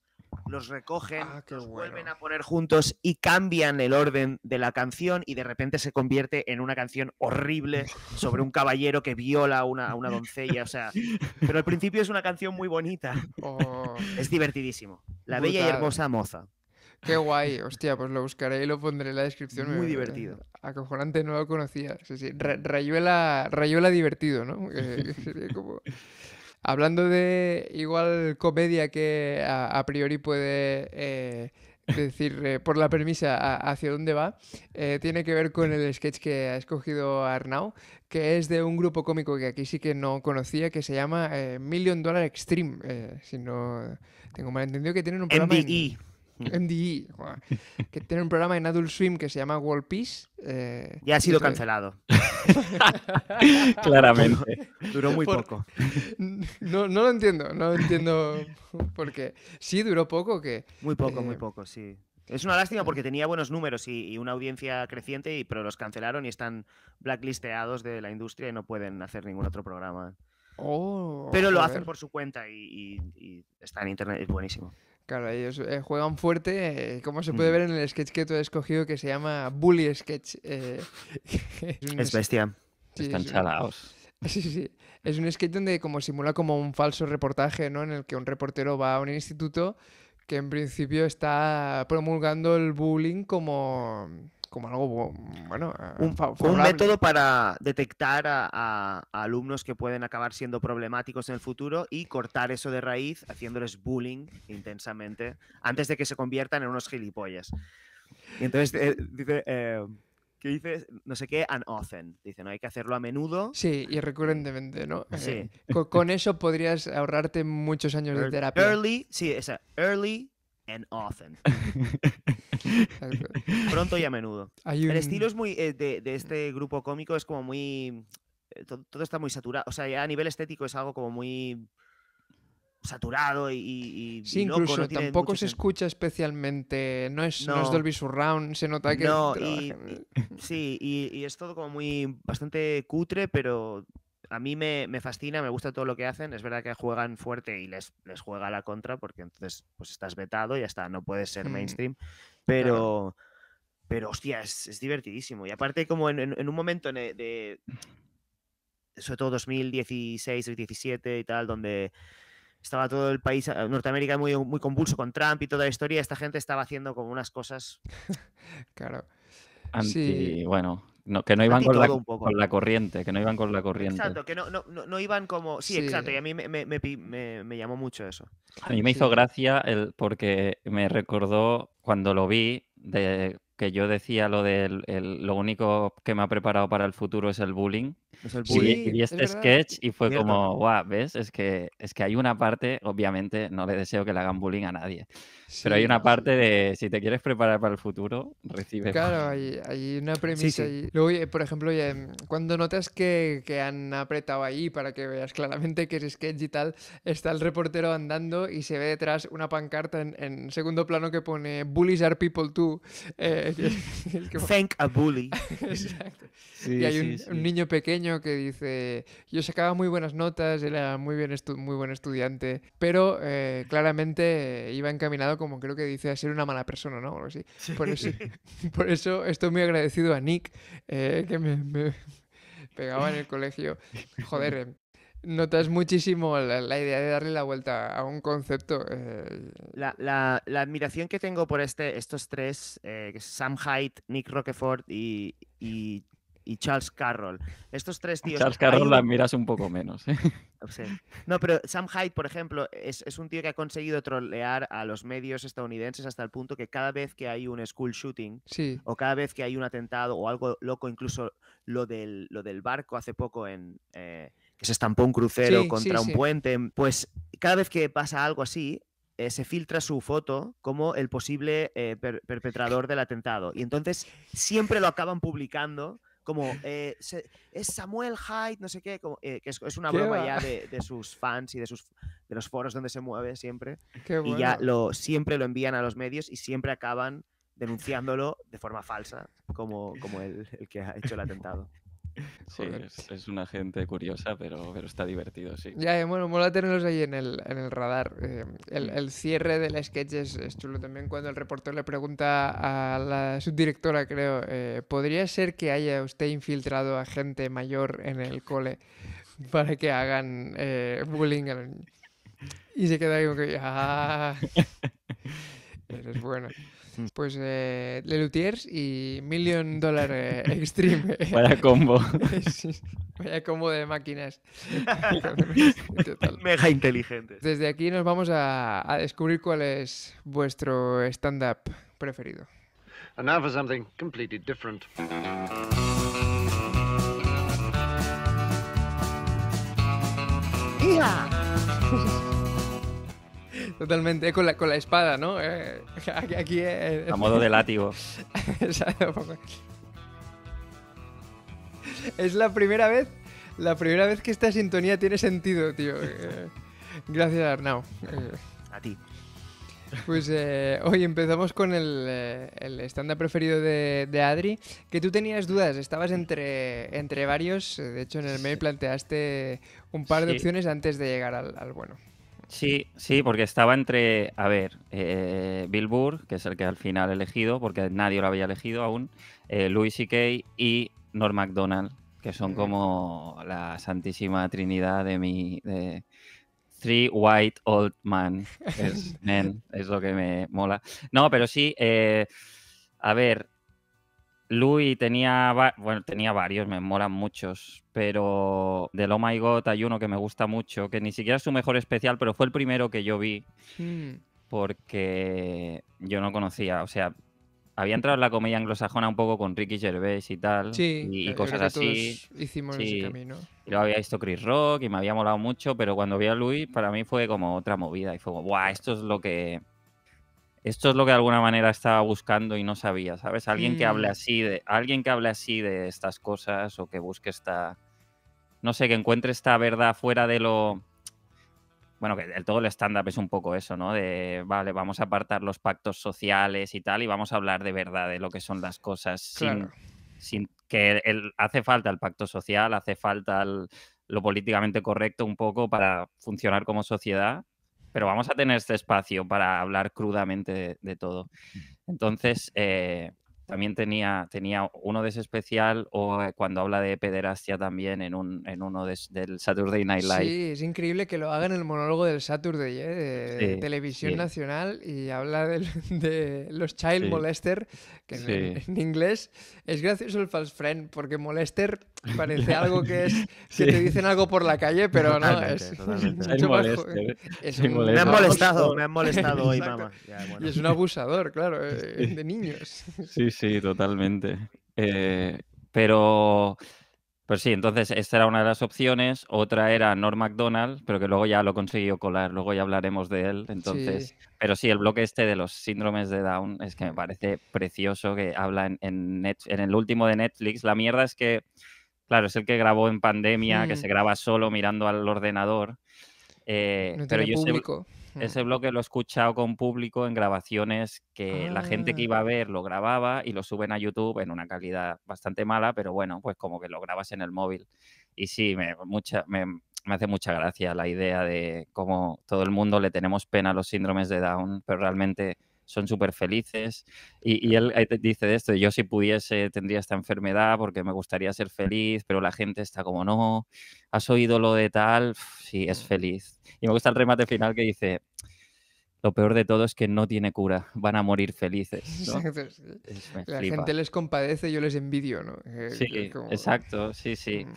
los recogen, ah, los vuelven a poner juntos y cambian el orden de la canción y de repente se convierte en una canción horrible sobre un caballero que viola a una, doncella. O sea, pero al principio es una canción muy bonita. Oh. es divertidísimo. La bella y hermosa moza. Qué guay, hostia, pues lo buscaré y lo pondré en la descripción. Muy divertido. Acojonante, no lo conocía. Sí, Rayuela, Rayuela divertido, ¿no? sería Como... Hablando de igual comedia que a, priori puede eh, decir eh, por la premisa hacia dónde va, eh, tiene que ver con el sketch que ha escogido Arnau, que es de un grupo cómico que aquí sí que no conocía, que se llama Million Dollar Extreme, si no tengo mal entendido, que tienen un programa... MDI, e, que tiene un programa en Adult Swim que se llama World Peace. Y eh, ya ha sido cancelado. Claramente. Duró muy poco. No, lo entiendo, no lo entiendo porque sí duró poco que... Muy poco, eh, muy poco, sí. Es una lástima porque tenía buenos números y, una audiencia creciente, y, pero los cancelaron y están blacklisteados de la industria y no pueden hacer ningún otro programa. Oh, pero lo hacen por su cuenta y está en internet, es buenísimo. Claro, ellos eh, juegan fuerte, eh, como se puede ver en el sketch que tú has escogido, que se llama Bully Sketch. Eh, es, bestia. Están Sí, Sí, sí. Es un sketch donde como simula como un falso reportaje, ¿no? En el que un reportero va a un instituto que en principio está promulgando el bullying como como algo mm, bueno. Eh, un, método para detectar a, alumnos que pueden acabar siendo problemáticos en el futuro y cortar eso de raíz haciéndoles bullying intensamente antes de que se conviertan en unos gilipollas. Y entonces eh, dice. Eh, que dice no sé qué, an often. Dice, no hay que hacerlo a menudo. Sí, y recurrentemente, ¿no? Eh, sí. con, con, eso podrías ahorrarte muchos años de terapia. Early, sí, esa. Early Pronto y a menudo. El estilo es muy eh, de, este grupo cómico es como muy eh, todo, está muy saturado, o sea, ya a nivel estético es algo como muy saturado y, sí, incluso tampoco se escucha especialmente, no es, no. es, Dolby Surround, se nota que... No, y, sí, y, es todo como muy bastante cutre, pero a mí me, me, fascina, me gusta todo lo que hacen. Es verdad que juegan fuerte y les, les juega la contra porque entonces pues estás vetado y hasta no puedes ser mainstream. Pero, pero hostia, es, divertidísimo. Y aparte como en, en, un momento e, de, sobre todo 2016, 2017 y tal, donde estaba todo el país, eh, Norteamérica muy, muy convulso con Trump y toda la historia, esta gente estaba haciendo como unas cosas... claro. sí. bueno, que no iban con la, corriente, que no iban con la corriente. Exacto, que no, iban como... Sí, exacto, y a mí me, llamó mucho eso. A mí me hizo gracia el, porque me recordó cuando lo vi de que yo decía lo de lo único que me ha preparado para el futuro es el bullying. Es el y vi este sketch y fue como, guau, ¿ves? Es que, es que hay una parte, obviamente, no le deseo que le hagan bullying a nadie, pero hay una parte de si te quieres preparar para el futuro, recibe. Claro, hay, una premisa. Eh, por ejemplo, em, cuando notas que, han apretado ahí para que veas claramente que es sketch y tal, está el reportero andando y se ve detrás una pancarta en, segundo plano que pone Bullies are people too. Eh, Thank a bully. Exacto. y hay un, niño pequeño que dice, yo sacaba muy buenas notas, era muy, bien muy buen estudiante, pero eh, claramente iba encaminado, como creo que dice, a ser una mala persona, ¿no? Por, eso, por eso estoy muy agradecido a Nick, eh, que me, me pegaba en el colegio. Joder, em, Notas muchísimo la, idea de darle la vuelta a un concepto. Eh, la, la, la, admiración que tengo por este, estos tres, eh, Sam Hyde, Nick Roquefort y, Charles Carroll. Estos tres tíos. Charles Carroll la miras un poco menos. ¿eh? No, pero Sam Hyde, por ejemplo, es, un tío que ha conseguido trolear a los medios estadounidenses hasta el punto que cada vez que hay un school shooting o cada vez que hay un atentado o algo loco, incluso lo lo del barco hace poco en eh, que se estampó un crucero contra un puente. Pues cada vez que pasa algo así, eh, se filtra su foto como el posible eh, perpetrador del atentado. Y entonces siempre lo acaban publicando como eh, es Samuel Hyde, no sé qué, que es, una broma ya de, sus fans y de, sus, de los foros donde se mueve siempre. Y ya lo, siempre lo envían a los medios y siempre acaban denunciándolo de forma falsa como, como el que ha hecho el atentado. es, una gente curiosa, pero, pero está divertido, sí. Ya, eh, bueno, mola tenerlos ahí en el, radar. Eh, el, cierre del sketch es, es, chulo también cuando el reportero le pregunta a la subdirectora, creo, eh, ¿podría ser que haya usted infiltrado a gente mayor en el cole para que hagan bullying Y se queda ahí como que, ¡ah! es bueno. Pues eh, Lelutiers y Million Dollar eh, Extreme. Vaya combo. vaya combo de máquinas. Mega inteligentes. Desde aquí nos vamos a, descubrir cuál es vuestro stand-up preferido. y something completely different. Totalmente, con la, con la espada, ¿no? Eh, aquí, eh, A modo de látigo. es la primera vez, la primera vez que esta sintonía tiene sentido, tío. Eh, gracias, Arnau. A ti. Pues hoy empezamos con el, el estándar preferido de, Adri, que tú tenías dudas, estabas entre, entre varios, de hecho en el mail planteaste un par de opciones antes de llegar al bueno. Sí, sí, porque estaba entre, a ver, eh, Bill Burr, que es el que al final elegido, porque nadie lo había elegido aún, eh, Louis C.K. y Norm MacDonald, que son como la santísima trinidad de mi... Three White Old Man. Es, lo que me mola. No, pero sí, eh, a ver, Louis tenía, bueno, tenía varios, me molan muchos, pero de Oh My God hay uno que me gusta mucho, que ni siquiera es su mejor especial, pero fue el primero que yo vi, hmm. porque yo no conocía, o sea, había entrado en la comedia anglosajona un poco con Ricky Gervais y tal, y, eh, cosas así. Hicimos ese camino. había visto Chris Rock y me había molado mucho, pero cuando vi a Louis, para mí fue como otra movida y fue como, wow, Esto es lo que esto es lo que de alguna manera estaba buscando y no sabía, ¿sabes? Alguien que hable mm. así de, alguien que hable así de estas cosas o que busque esta, no sé, que encuentre esta verdad fuera de lo, bueno, que el, todo el stand-up es un poco eso, ¿no? De, vale, vamos a apartar los pactos sociales y tal y vamos a hablar de verdad de lo que son las cosas sin, sin, que el, hace falta el pacto social, hace falta lo políticamente correcto un poco para funcionar como sociedad pero vamos a tener este espacio para hablar crudamente de, todo. Mm. Entonces, eh, también tenía, tenía uno de ese especial o eh, cuando habla de pederastia también en, un, en uno del Saturday Night Live. Sí, es increíble que lo haga en el monólogo del Saturday, eh, de, Televisión Nacional, y habla de, los Child Molester, que en, inglés es gracioso el false friend, porque molester parece algo que es que te dicen algo por la calle, pero no, es, Me han molestado, me han molestado hoy, mamá. Y es un abusador, claro, eh, de niños. sí sí, totalmente. Eh, pero, pues sí, entonces esta era una de las opciones. Otra era Norm MacDonald, pero que luego ya lo consiguió colar, luego ya hablaremos de él. Entonces, pero sí, el bloque este de los síndromes de Down es que me parece precioso que habla en, en, el último de Netflix. La mierda es que, claro, es el que grabó en pandemia, que se graba solo mirando al ordenador. Eh, pero yo público. Ese bloque lo he escuchado con público en grabaciones que la gente que ah. iba a ver lo grababa y lo suben a YouTube en una calidad bastante mala, pero bueno, pues como que lo grabas en el móvil. Y sí, me, mucha, me, me hace mucha gracia la idea de cómo todo el mundo le tenemos pena a los síndromes de Down, pero realmente son súper felices. Y, él eh, dice de esto, yo si pudiese tendría esta enfermedad porque me gustaría ser feliz, pero la gente está como, no, has oído lo de tal, sí, es feliz. Y me gusta el remate final que dice, lo peor de todo es que no tiene cura, van a morir felices. La gente les compadece, yo les envidio, ¿no? sí, exacto, sí, sí. Mm.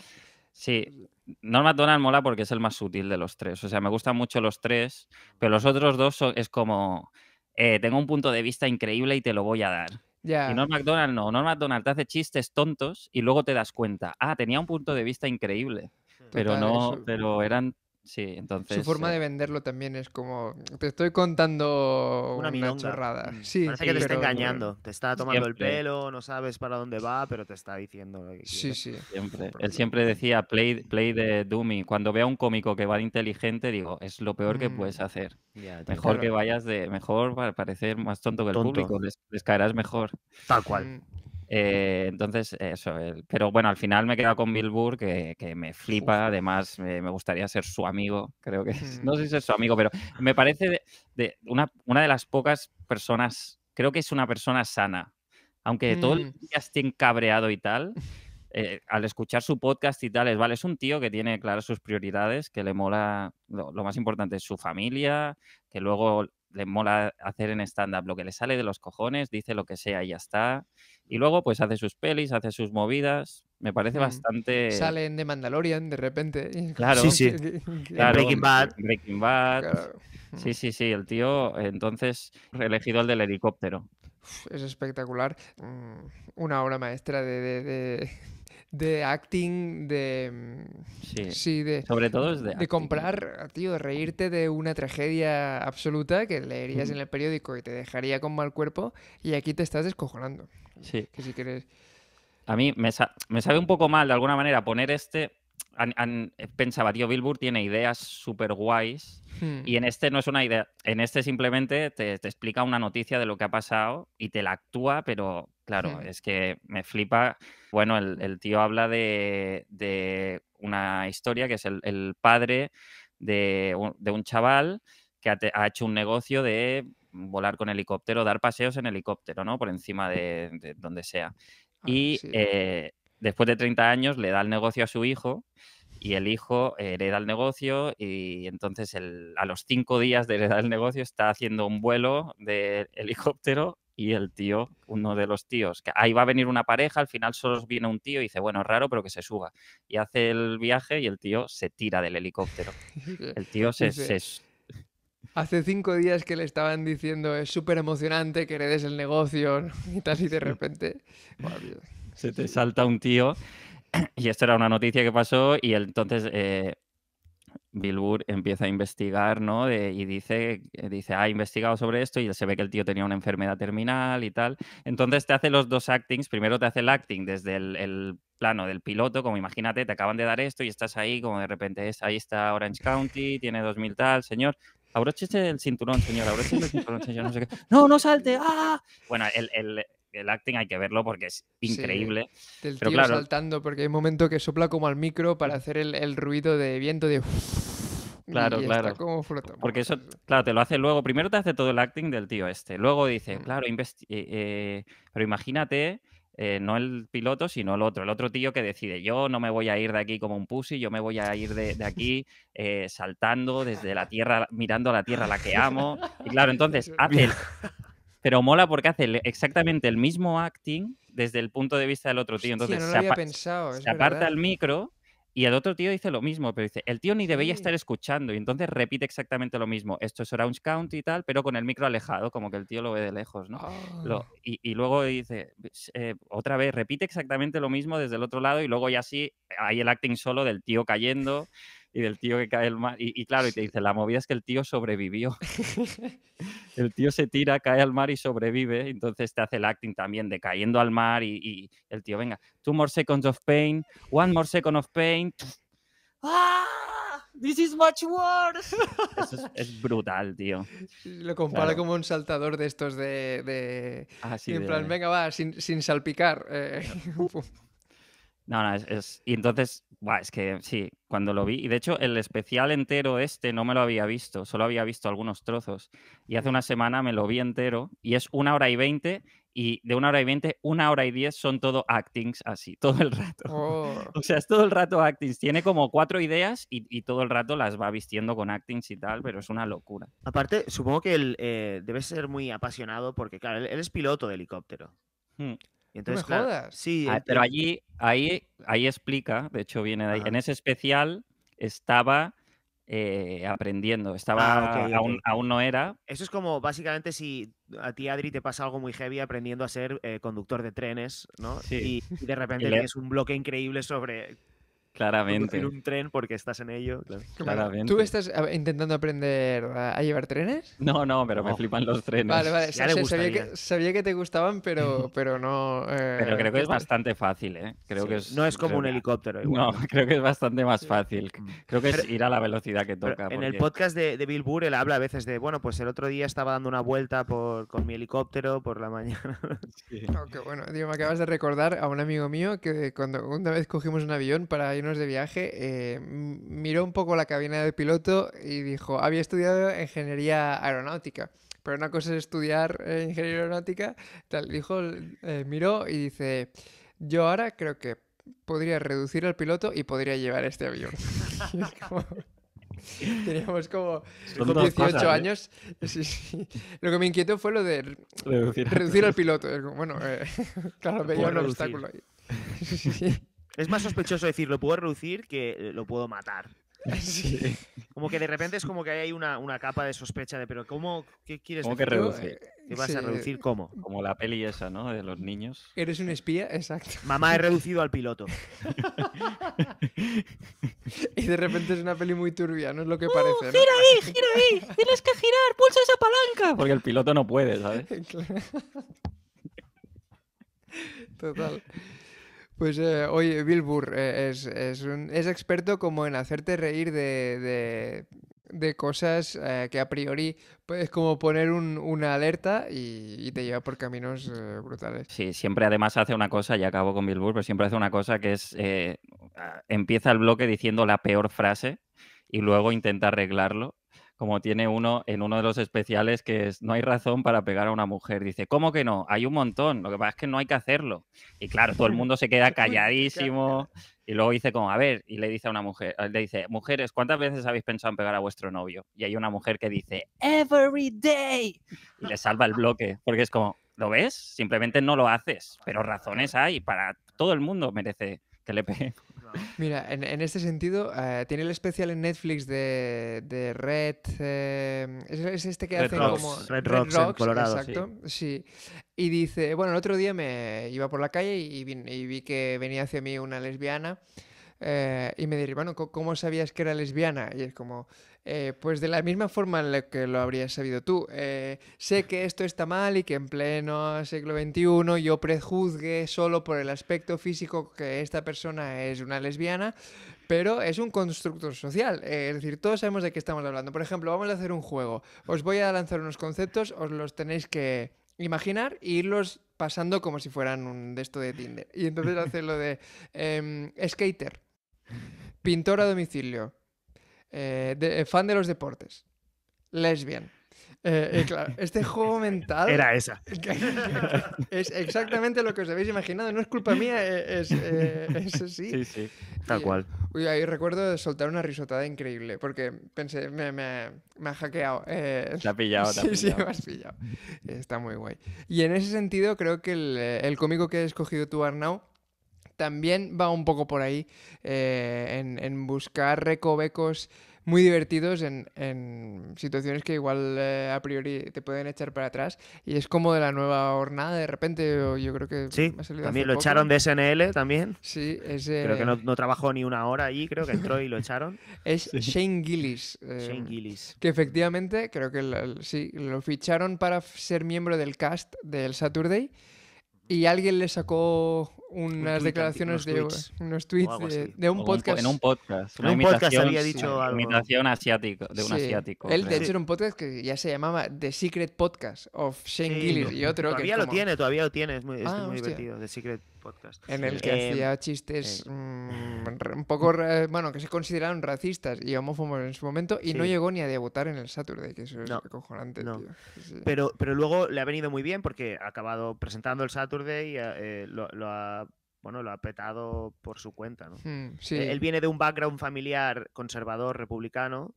Sí, Norma Donald mola porque es el más sutil de los tres. O sea, me gustan mucho los tres, pero los otros dos es como eh, tengo un punto de vista increíble y te lo voy a dar. Y Norm MacDonald no, Norm MacDonald te hace chistes tontos y luego te das cuenta, ah, tenía un punto de vista increíble, pero no, pero eran su forma de eh, venderlo también es como. Te estoy contando una, chorrada. Mm. Sí, Parece que te está engañando. Te está tomando el pelo, no sabes para dónde va, pero te está diciendo. Siempre. Él siempre decía: play, play de Dummy. Cuando vea un cómico que va de inteligente, digo, es lo peor que puedes mm. hacer. mejor que vayas de. Mejor para parecer más tonto que el público. Les, caerás mejor. Tal cual. Mm. Eh, entonces, eso. pero bueno, al final me he con Bill que, me flipa. Además, eh, me, gustaría ser su amigo. Creo que. Mm. no sé si es su amigo, pero me parece de, una, una de las pocas personas. Creo que es una persona sana. Aunque todo el mm. día esté encabreado y tal. Eh, al escuchar su podcast y tal, es, vale, es un tío que tiene claras sus prioridades, que le mola, lo, más importante es su familia, que luego le mola hacer en stand-up, lo que le sale de los cojones, dice lo que sea y ya está. Y luego, pues hace sus pelis, hace sus movidas. Me parece bastante. Salen de Mandalorian de repente. Claro, sí, sí. Breaking Bad. Sí, sí, sí. El tío, entonces, reelegido el del helicóptero. Es espectacular. Mm, una obra maestra de de acting, de... Mm, sí, sobre todo es de... De comprar, tío, reírte de una tragedia absoluta que leerías en el periódico y te dejaría con mal cuerpo y aquí te estás descojonando. Sí. Que si quieres... A mí me, me sabe un poco mal, de alguna manera, poner este eh, pensaba, tío, Billboard tiene ideas súper guays hmm. y en este no es una idea, en este simplemente te, explica una noticia de lo que ha pasado y te la actúa, pero claro, hmm. es que me flipa. Bueno, el, tío habla de, de, una historia que es el, padre de un, chaval que ha, hecho un negocio de volar con helicóptero, dar paseos en helicóptero, ¿no? Por encima de, donde sea. y eh, después de 30 años le da el negocio a su hijo y el hijo hereda el negocio y entonces a los cinco días de heredar el negocio está haciendo un vuelo de helicóptero y el tío, uno de los tíos, que ahí va a venir una pareja, al final solo viene un tío y dice, bueno, raro, pero que se suba. Y hace el viaje y el tío se tira del helicóptero. El tío se... Hace cinco días que le estaban diciendo, es súper emocionante que heredes el negocio y tal, y de repente se te salta un tío. Y esto era una noticia que pasó y entonces eh, empieza a investigar, ¿no? y dice, eh, dice, ha ah, investigado sobre esto y se ve que el tío tenía una enfermedad terminal y tal. Entonces te hace los dos actings. Primero te hace el acting desde el, plano del piloto, como imagínate, te acaban de dar esto y estás ahí, como de repente es, ahí está Orange County, tiene 2000 tal, señor. Abróchese el cinturón, señor, abróchese el cinturón, señor, no sé qué. No, no salte, ¡ah! Bueno, el, el acting hay que verlo porque es increíble. tío saltando, porque hay un momento que sopla como al micro para mm. hacer el, ruido de viento de... Claro, claro. porque eso, claro, te lo hace luego. Primero te hace todo el acting del tío este. Luego dice, mm. claro, eh, eh, pero imagínate, eh, no el piloto, sino el otro. El otro tío que decide, yo no me voy a ir de aquí como un pussy, yo me voy a ir de, aquí saltando desde la tierra, mirando a la tierra la que amo. Y claro, entonces hace el, pero mola porque hace exactamente el mismo acting desde el punto de vista del otro tío. Entonces se, aparta el micro y el otro tío dice lo mismo, pero dice, el tío ni debería estar escuchando y entonces repite exactamente lo mismo. Esto es Orange count y tal, pero con el micro alejado, como que el tío lo ve de lejos, ¿no? Ah. Lo, y, luego dice, eh, otra vez, repite exactamente lo mismo desde el otro lado y luego ya sí, hay el acting solo del tío cayendo y del tío que cae al mar. Y, claro, y te dice, la movida es que el tío sobrevivió. el tío se tira, cae al mar y sobrevive. Entonces te hace el acting también de cayendo al mar y, el tío, venga, two more seconds of pain, one more second of pain. ¡Ah! This is much worse. es, brutal, tío. Lo compara como un saltador de estos de. de... Ah, en plan, venga, va, sin, salpicar. Eh, no, no, es, Y entonces Buah, es que sí, cuando lo vi. Y de hecho, el especial entero este no me lo había visto, solo había visto algunos trozos. Y hace una semana me lo vi entero y es una hora y veinte. Y de una hora y veinte, una hora y diez son todo actings así, todo el rato. Oh. O sea, es todo el rato actings. Tiene como cuatro ideas y, y, todo el rato las va vistiendo con actings y tal, pero es una locura. Aparte, supongo que él eh, debe ser muy apasionado porque, claro, él, es piloto de helicóptero. Hmm entonces, sí, ah, pero allí, ahí, ahí explica, de hecho viene de ahí, en ese especial estaba eh, aprendiendo, ah, estaba, Aún, no era. Eso es como básicamente si a ti, Adri, te pasa algo muy heavy aprendiendo a ser eh, conductor de trenes, ¿no? Y, de repente tienes un bloque increíble sobre Claramente. En un tren porque estás en ello. Claramente. ¿Tú estás intentando aprender a llevar trenes? No, no, pero me flipan los trenes. Vale, vale. sabía, que, te gustaban, pero, pero no. Eh, pero creo que es bastante fácil, ¿eh? Creo que no es como un helicóptero. No, creo que es bastante más fácil. Mm. Creo que es ir a la velocidad que toca. En el podcast de, Bill Burr, él habla a veces de, bueno, pues el otro día estaba dando una vuelta por, con mi helicóptero por la mañana. Sí. Oh, bueno, me acabas de recordar a un amigo mío que cuando una vez cogimos un avión para ir de viaje, eh, miró un poco la cabina del piloto y dijo, había estudiado ingeniería aeronáutica, pero una cosa es estudiar eh, ingeniería aeronáutica, tal, dijo, eh, miró y dice, yo ahora creo que podría reducir al piloto y podría llevar este avión. Teníamos como 18 años. Lo que me inquietó fue lo de reducir, el al piloto. Bueno, claro, veía un obstáculo ahí. Es más sospechoso decir lo puedo reducir que eh, lo puedo matar. Como que de repente es como que hay una, capa de sospecha de, pero ¿cómo? ¿Qué quieres ¿Cómo que reducir? Eh, ¿Qué vas a reducir? ¿Cómo? Como la peli esa, ¿no? De los niños. Eres un espía, exacto. Mamá, he reducido al piloto. y de repente es una peli muy turbia, no es lo que ¡Oh, parece. ¡Gira ahí, gira ahí! ¡Tienes que girar! ¡Pulsa esa palanca! Porque el piloto no puede, ¿sabes? Total. Pues eh, oye, Bill Burr eh, es, es, es, experto como en hacerte reír de, cosas eh, que a priori es como poner una alerta y, y, te lleva por caminos brutales. Sí, siempre además hace una cosa, y acabo con Bill Burr, pero siempre hace una cosa que es, empieza el bloque diciendo la peor frase y luego intenta arreglarlo como tiene uno en uno de los especiales, que es no hay razón para pegar a una mujer. Dice, ¿cómo que no? Hay un montón, lo que pasa es que no hay que hacerlo. Y claro, todo el mundo se queda calladísimo y luego dice como, a ver, y le dice a una mujer, le dice, mujeres, ¿cuántas veces habéis pensado en pegar a vuestro novio? Y hay una mujer que dice, every day. Y le salva el bloque, porque es como, ¿lo ves? Simplemente no lo haces, pero razones hay, para todo el mundo merece que le peguen. Mira, en, este sentido, eh, tiene el especial en Netflix de, Red. Eh, es, este que como. Red, Colorado. Exacto, sí. Y dice: Bueno, el otro día me iba por la calle y, vi, que venía hacia mí una lesbiana. Eh, y me diría, Bueno, ¿cómo sabías que era lesbiana? Y es como. Eh, pues de la misma forma en la que lo habrías sabido tú. Eh, sé que esto está mal y que en pleno siglo XXI yo prejuzgue solo por el aspecto físico que esta persona es una lesbiana, pero es un constructo social. Eh, es decir, todos sabemos de qué estamos hablando. Por ejemplo, vamos a hacer un juego. Os voy a lanzar unos conceptos, os los tenéis que imaginar e irlos pasando como si fueran un de esto de Tinder. Y entonces hacer lo de em, skater, pintor a domicilio eh, de, eh, fan de los deportes, lesbian. Eh, claro, este juego mental. Era esa. es exactamente lo que os habéis imaginado. No es culpa mía, es, Sí, sí, tal cual. Uy, ahí recuerdo soltar una risotada increíble porque pensé, me, me, me ha hackeado. Eh, te ha pillado, sí, Sí, me has pillado. Está muy guay. Y en ese sentido, creo que el, cómico que he escogido tú, Arnaud también va un poco por ahí eh, en, buscar recovecos muy divertidos en, situaciones que igual eh, a priori te pueden echar para atrás. Y es como de la nueva hornada, de repente, yo creo que... Sí, también lo echaron de SNL también. Sí, Creo que eh, no, trabajó ni una hora allí, creo que entró y lo echaron. es Shane Gillis. Shane Gillis. Que efectivamente, creo que sí, lo ficharon para ser miembro del cast del Saturday y alguien le sacó unas declaraciones de unos tweets de, un podcast. en un podcast. en un podcast había dicho una algo. Imitación asiático, de un asiático. Él, de hecho, era un podcast que ya se llamaba The Secret Podcast of Shane Gillis y otro. Todavía lo tiene, todavía lo tiene. Es muy, ah, divertido. The Secret Podcast. En el que eh, hacía chistes eh. mm, un poco, bueno, que se consideraron racistas y homófobos en su momento y no llegó ni a debutar en el Saturday, que eso es cojonante, Pero, pero luego le ha venido muy bien porque ha acabado presentando el Saturday, y eh, lo ha bueno, lo ha petado por su cuenta, ¿no? Hmm, Él viene de un background familiar conservador republicano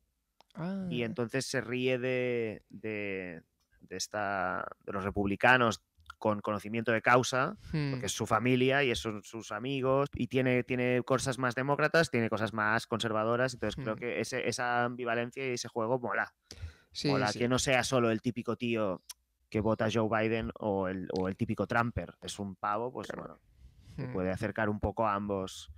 ah. y entonces se ríe de, esta, de los republicanos con conocimiento de causa, hmm. porque es su familia y son sus amigos, y tiene, tiene cosas más demócratas, tiene cosas más conservadoras, entonces creo hmm. que esa ambivalencia y ese juego mola. mola que no sea solo el típico tío que vota Joe Biden o el, típico Trumper, es un pavo, pues bueno. Mm. puede acercar un poco a ambos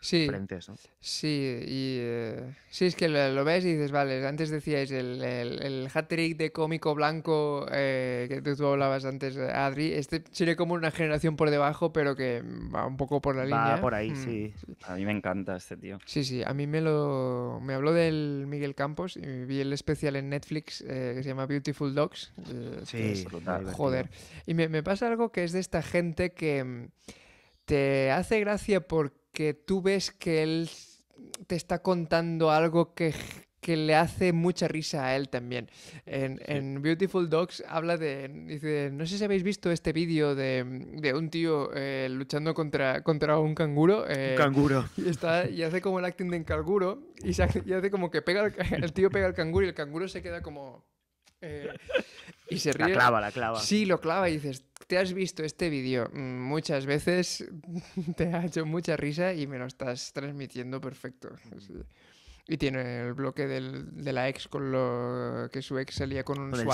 frentes. ¿no? Sí, y, eh, sí, es que lo, ves y dices, vale, antes decíais el, el, hat-trick de cómico blanco eh, que tú hablabas antes, eh, Adri, este tiene como una generación por debajo, pero que va un poco por la línea. Va por ahí, mm. sí. A mí me encanta este tío. Sí, sí, a mí me lo... Me habló del Miguel Campos y vi el especial en Netflix que se llama Beautiful Dogs. sí, Joder. Y me pasa algo que es de esta gente que... Mm, te hace gracia porque tú ves que él te está contando algo que, le hace mucha risa a él también. En, Beautiful Dogs habla de, dice, no sé si habéis visto este vídeo de, un tío eh, luchando contra, contra un canguro. un eh, canguro. Y, está, y hace como el acting de un canguro y, hace como que pega el, el tío pega al canguro y el canguro se queda como eh, y se ríe. La clava, la clava. Sí, lo clava y dices, te has visto este vídeo mm, muchas veces, te ha hecho mucha risa y me lo estás transmitiendo perfecto. Eh, y tiene el bloque del, de la ex con lo que su ex salía con un con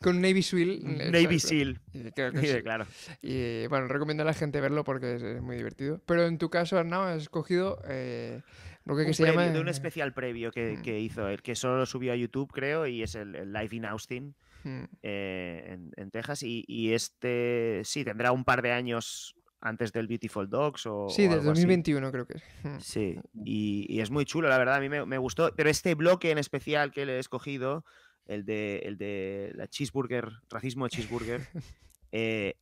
Con un Navy SEAL. Eh, Navy SEAL. sí, claro. Y bueno, recomiendo a la gente verlo porque es, muy divertido. Pero en tu caso, Arnau, has escogido eh, se De un eh, especial previo que, mm. hizo el que solo subió a YouTube, creo, y es el, Live in Austin, mm. eh, en, Texas. Y, este, sí, tendrá un par de años antes del Beautiful Dogs o... Sí, del 2021 creo que es. Mm. Sí, y, es muy chulo, la verdad, a mí me, gustó. Pero este bloque en especial que le he escogido, el de, la cheeseburger, racismo de cheeseburger, eh,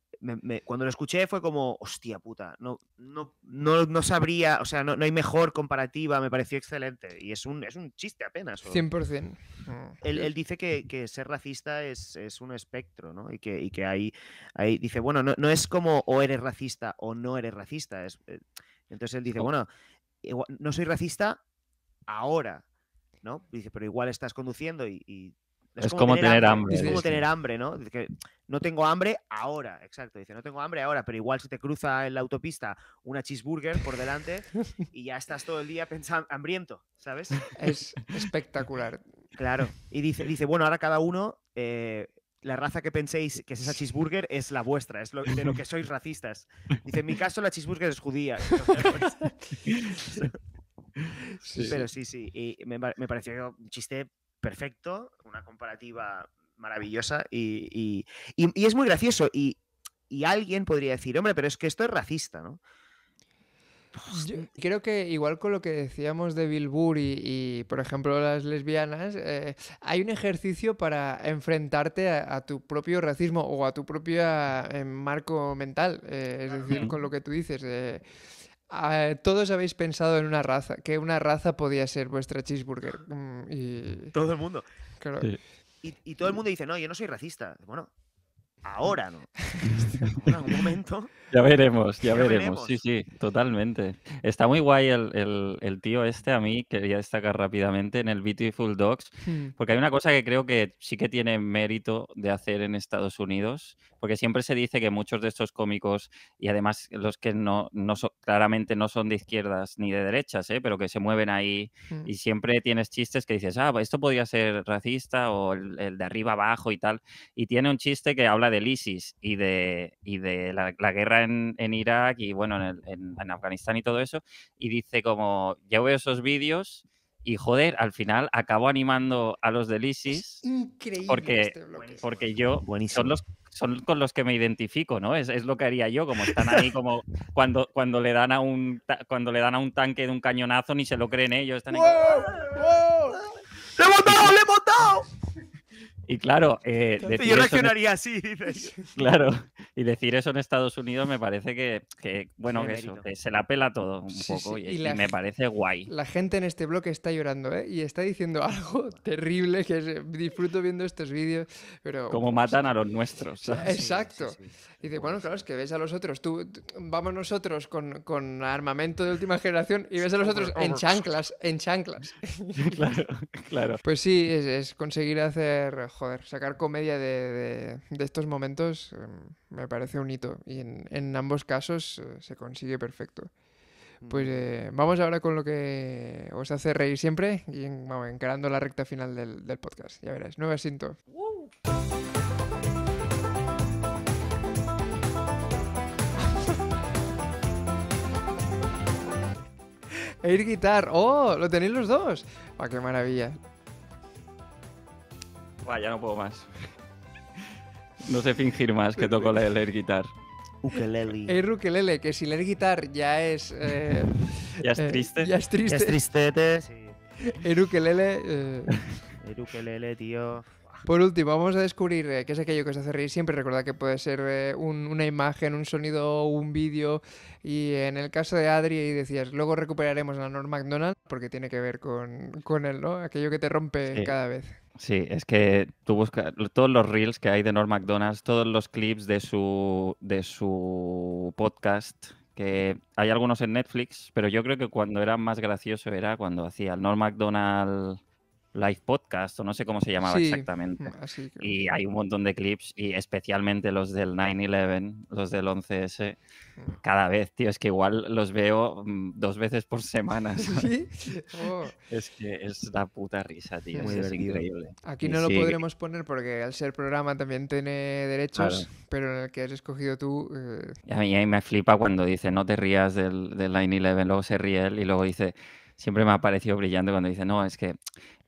cuando lo escuché fue como, hostia puta, no, no, no, sabría, o sea, no, hay mejor comparativa, me pareció excelente. Y es un, es un chiste apenas. 100%. Ah, él, dice que, ser racista es, es un espectro, ¿no? Y que, y que ahí, dice, bueno, no, es como o eres racista o no eres racista. Eh, entonces él dice, bueno, no soy racista ahora, ¿no? Dice, pero igual estás conduciendo y es, como, tener hambre. Es como tener hambre, ¿no? no tengo hambre ahora, exacto. Dice, no tengo hambre ahora, pero igual si te cruza en la autopista una cheeseburger por delante y ya estás todo el día pensando, hambriento, ¿sabes? Es espectacular. Claro. Y dice, dice bueno, ahora cada uno, eh, la raza que penséis que es esa cheeseburger es la vuestra, es de lo que sois racistas. Dice, en mi caso la cheeseburger es judía. Pero sí, sí, y me, me, pareció un chiste perfecto, una comparativa maravillosa y, es muy gracioso. Y, alguien podría decir, hombre, pero es que esto es racista, ¿no? creo que igual con lo que decíamos de Billboard y, por ejemplo, las lesbianas, eh, hay un ejercicio para enfrentarte a, tu propio racismo o a tu propio eh, marco mental, eh, es decir, con lo que tú dices. Ah, todos habéis pensado en una raza, que una raza podía ser vuestra cheeseburger. Mm, y... Todo el mundo. Y, y, todo el mundo dice, no, yo no soy racista. Bueno, ahora no. momento. Ya veremos, ya, veremos. Sí, sí, totalmente. Está muy guay el, el, tío este, a mí quería destacar rápidamente en el Beautiful Dogs, hmm. porque hay una cosa que creo que sí que tiene mérito de hacer en Estados Unidos, porque siempre se dice que muchos de estos cómicos, y además los que no, no son claramente no son de izquierdas ni de derechas, ¿eh? pero que se mueven ahí hmm. y siempre tienes chistes que dices, ah, esto podría ser racista o el, de arriba abajo y tal, y tiene un chiste que habla del ISIS y de, y de la, la guerra en, Irak y bueno, en, en, Afganistán y todo eso, y dice como, ya veo esos vídeos y joder, al final acabo animando a los del ISIS. Porque, este porque yo son los son con los que me identifico, ¿no? Es, es, lo que haría yo, como están ahí como cuando, cuando le dan a un cuando le dan a un tanque de un cañonazo ni se lo creen ellos. Están ¡Le he botado! ¡Le he botado! Y claro, eh, yo reaccionaría así, Claro, y decir eso en Estados Unidos me parece que, bueno, que se la pela todo un poco y, me parece guay. La gente en este bloque está llorando, ¿eh? Y está diciendo algo terrible que disfruto viendo estos vídeos, pero... Como pues matan a los nuestros. Exacto. y dice, bueno, pues claro, es que ves a los otros, tú, vamos nosotros con, con, armamento de última generación y ves a los otros en chanclas, en chanclas. claro, claro. Pues sí, es, conseguir hacer, joder, sacar comedia de, de, estos momentos. Em, me parece un hito. Y en, ambos casos eh, se consigue perfecto. Pues eh, vamos ahora con lo que os hace reír siempre y vamos, encarando la recta final del, podcast. Ya verás, nueva cinto. Air Guitar, oh, lo tenéis los dos. Ah, qué maravilla! vaya ya no puedo más. No sé fingir más que toco leer, leer guitar. Ukelele. que si leer guitar ya es. Eh, ya es eh, triste. ya es triste. Ya es tristete, eh. tío. Por último, vamos a descubrir qué es aquello que os hace reír siempre. Recordad que puede ser una imagen, un sonido, un vídeo. Y en el caso de Adri, decías, luego recuperaremos la Norm MacDonald, porque tiene que ver con, él, ¿no? Aquello que te rompe cada vez. Sí, es que tú buscas todos los reels que hay de Norm McDonald's, todos los clips de su, de su podcast, que hay algunos en Netflix, pero yo creo que cuando era más gracioso era cuando hacía el Norm McDonald's... Live Podcast o no sé cómo se llamaba exactamente. Y hay un montón de clips y especialmente los del 9-11, los del 11S. Mm. Cada vez, tío, es que igual los veo mm, dos veces por semana. ¿Sí? Oh. Es que es la puta risa, tío. es, increíble. Aquí no lo podremos poner porque al ser programa también tiene derechos, pero el que has escogido tú. Eh, a mí me flipa cuando dice no te rías del, del 9-11, luego se ríe él y luego dice siempre me ha parecido brillante cuando dice, no, es que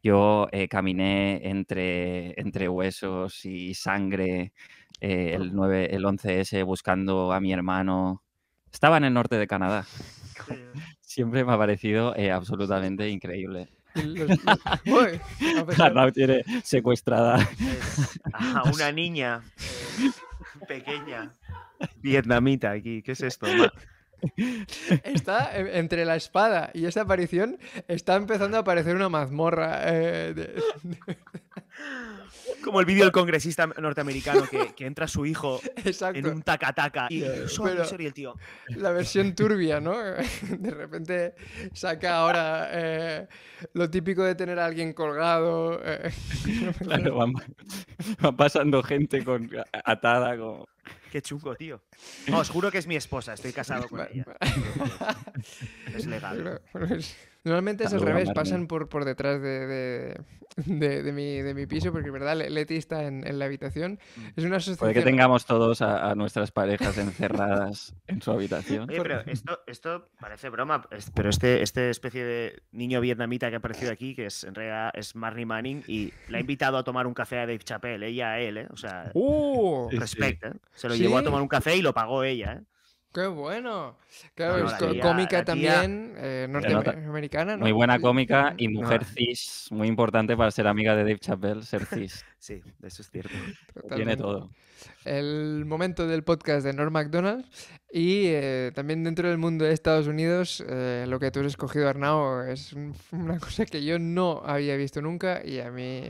yo eh, caminé entre, entre huesos y sangre eh, el, 9, el 11S buscando a mi hermano. Estaba en el norte de Canadá. ¿eh? siempre me ha parecido absolutamente increíble. tiene secuestrada a una niña pequeña vietnamita aquí. ¿Qué es esto? está entre la espada y esa aparición, está empezando a aparecer una mazmorra. Eh, como el vídeo del congresista norteamericano que, entra su hijo en un taca-taca y el tío. La versión turbia, ¿no? De repente saca ahora eh, lo típico de tener a alguien colgado. Eh, va pasando gente con, atada. como Qué chungo, tío. No, os juro que es mi esposa, estoy casado con ella. es legal. Normalmente es al revés, pasan por, por detrás de, mi, piso, porque verdad, Leti está en, la habitación. Mm. Es una asociación... Puede que tengamos todos a, nuestras parejas encerradas en su habitación. pero esto, parece broma, pero este, este especie de niño vietnamita que ha aparecido aquí, que es en realidad es Marnie Manning, y la ha invitado a tomar un café a Dave Chappelle, ella a él, ¿eh? O sea, uh, ¿eh? Se lo llevó a tomar un café y lo pagó ella, ¿eh? Qué bueno. Claro, cómica también eh, norteamericana. ¿no? Muy buena cómica y mujer cis, muy importante para ser amiga de Dave Chappelle, ser cis. Sí, eso es cierto. Tiene todo. El momento del podcast de Norm MacDonald y eh, también dentro del mundo de Estados Unidos, eh, lo que tú has escogido, Arnau, es una cosa que yo no había visto nunca y a mí...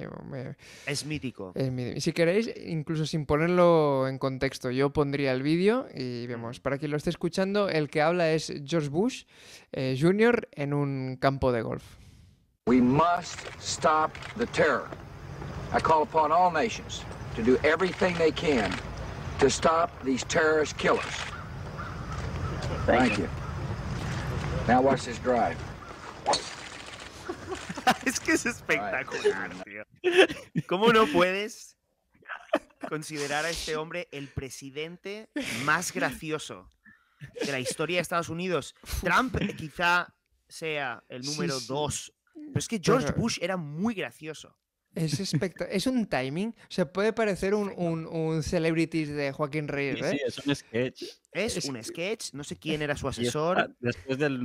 Es mítico. Es Si queréis, incluso sin ponerlo en contexto, yo pondría el vídeo y vemos. Mm. Para quien lo esté escuchando, el que habla es George Bush eh, Jr. en un campo de golf. We must stop the terror. I call upon all nations to do everything they can to stop these terrorist killers. Thank, you. Now drive. es que es espectacular, tío. ¿Cómo no puedes considerar a este hombre el presidente más gracioso de la historia de Estados Unidos? Trump eh, quizá sea el número dos, pero es que George Bush era muy gracioso. Es, es un timing. se puede parecer un, un, celebrities de Joaquín Reyes. ¿eh? sí, es un sketch. Es, un sketch. No sé quién era su asesor. después del,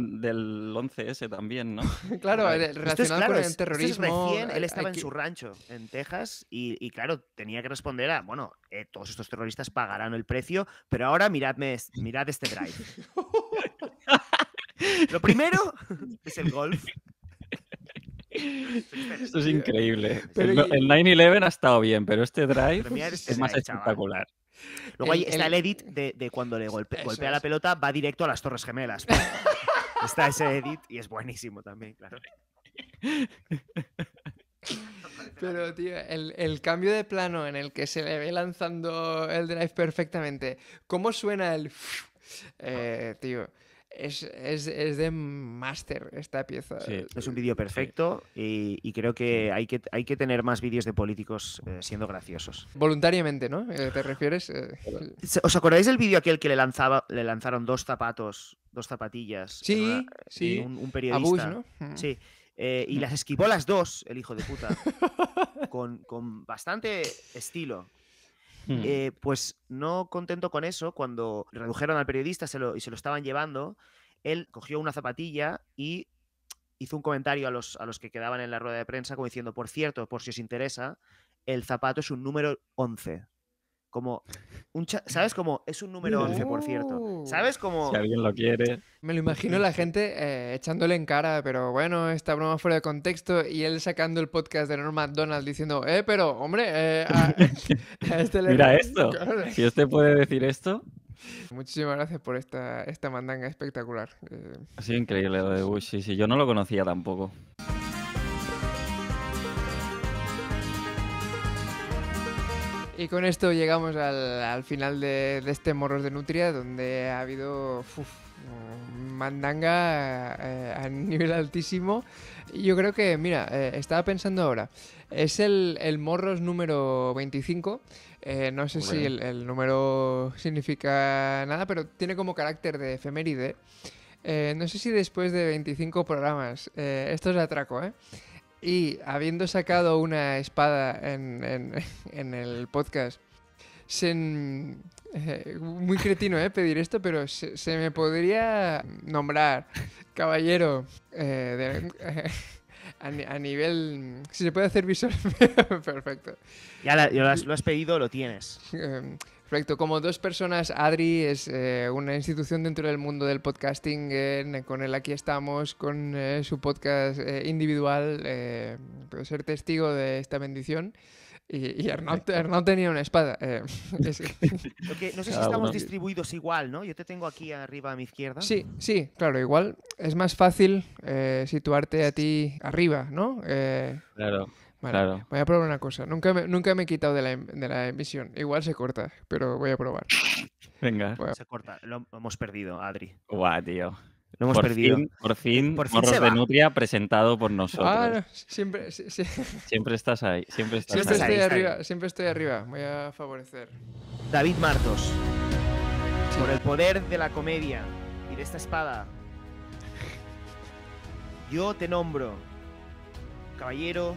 11S también, ¿no? claro, relacionado con el terrorismo. él estaba en su rancho en Texas y, claro, tenía que responder a, bueno, eh, todos estos terroristas pagarán el precio, pero ahora miradme, mirad este drive. Lo primero es el golf. Este Esto es increíble. el, 9-11 ha estado bien, pero este drive este es más espectacular. Luego está el, edit de, cuando le golpea la pelota, va directo a las Torres Gemelas. está ese edit y es buenísimo también, claro. Pero, tío, el, cambio de plano en el que se le ve lanzando el drive perfectamente, ¿cómo suena el... Eh, tío, es, de máster esta pieza. es un vídeo perfecto y, creo que hay, que hay que tener más vídeos de políticos eh, siendo graciosos. Voluntariamente, ¿no? Eh, ¿Te refieres? Eh, ¿Os acordáis del vídeo aquel que le, lanzaba, le lanzaron dos zapatos, dos zapatillas? Sí, sí. Un, periodista. Mm. Sí. y mm. las esquivó las dos, el hijo de puta. con, con bastante estilo. Mm. Eh, pues no contento con eso, cuando redujeron al periodista y se lo estaban llevando, él cogió una zapatilla y hizo un comentario a los, a los que quedaban en la rueda de prensa como diciendo, por cierto, por si os interesa, el zapato es un número 11. Como, un ¿sabes? cómo es un número 11, por cierto. Uh. ¿Sabes? cómo Si alguien lo quiere. Me lo imagino la gente eh, echándole en cara, pero bueno, esta broma fuera de contexto y él sacando el podcast de Norma Donald diciendo, eh, pero hombre, eh, a... este le... Mira esto. si este puede decir esto. Muchísimas gracias por esta, esta mandanga espectacular. así eh. Ha sido increíble lo de Bush, sí, sí, yo no lo conocía tampoco. Y con esto llegamos al, final de, este Morros de Nutria, donde ha habido mandanga eh, a nivel altísimo. Yo creo que, mira, eh, estaba pensando ahora, es el, el Morros número 25. Eh, no sé si el, el, número significa nada, pero tiene como carácter de efeméride. no sé si después de 25 programas, esto es atraco, ¿eh? Y habiendo sacado una espada en, el podcast, eh, muy cretino eh, pedir esto, pero se, me podría nombrar caballero eh, a, nivel... Si se puede hacer visual, perfecto. Ya lo, has, lo, has, pedido, lo tienes. Em, Perfecto. Como dos personas, Adri es eh, una institución dentro del mundo del podcasting. con él aquí estamos, con eh, su podcast eh, individual. puedo ser testigo de esta bendición. Y, y tenía una espada. no sé si ah, estamos distribuidos igual, ¿no? Yo te tengo aquí arriba a mi izquierda. Sí, sí, claro, igual. Es más fácil situarte a ti arriba, ¿no? claro. Vale, voy a probar una cosa. Nunca me, nunca me he quitado de la, em, emisión. Igual se corta, pero voy a probar. Venga. Se corta. Lo, hemos perdido, Adri. Guau, tío. Lo hemos por perdido. Fin, por eh, fin, por fin Morros de Nutria presentado por nosotros. Ah, siempre, siempre estás ahí. Siempre, estás siempre estoy arriba. Siempre estoy arriba. Voy a favorecer. David Martos. Por el poder de la comedia y de esta espada, yo te nombro caballero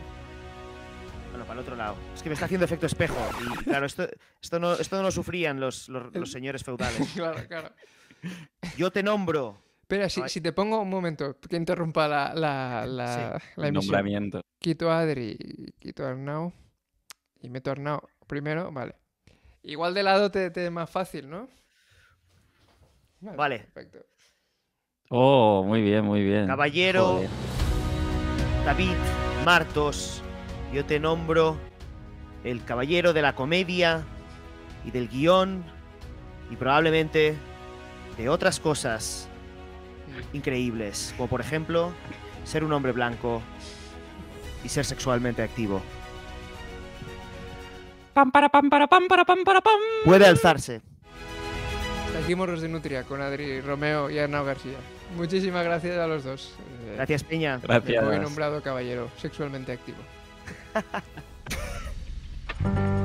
bueno, para el otro lado. Es que me está haciendo efecto espejo. claro, esto, esto, no, lo sufrían los, señores feudales. claro, claro. Yo te nombro. Espera, si, te pongo un momento que interrumpa la, la, emisión. Quito a Adri, quito a Arnau y meto a Arnau primero, vale. Igual de lado te, te más fácil, ¿no? Vale. Perfecto. Oh, muy bien, muy bien. Caballero, David, Martos, yo te nombro el caballero de la comedia y del guión y probablemente de otras cosas increíbles, como por ejemplo ser un hombre blanco y ser sexualmente activo. Pam para pam para pam para pam para pam. Puede alzarse. Seguimos Morros de Nutria con Adri Romeo y Arnau García. Muchísimas gracias a los dos. Gracias Peña. Gracias. nombrado caballero sexualmente activo. Ha ha ha.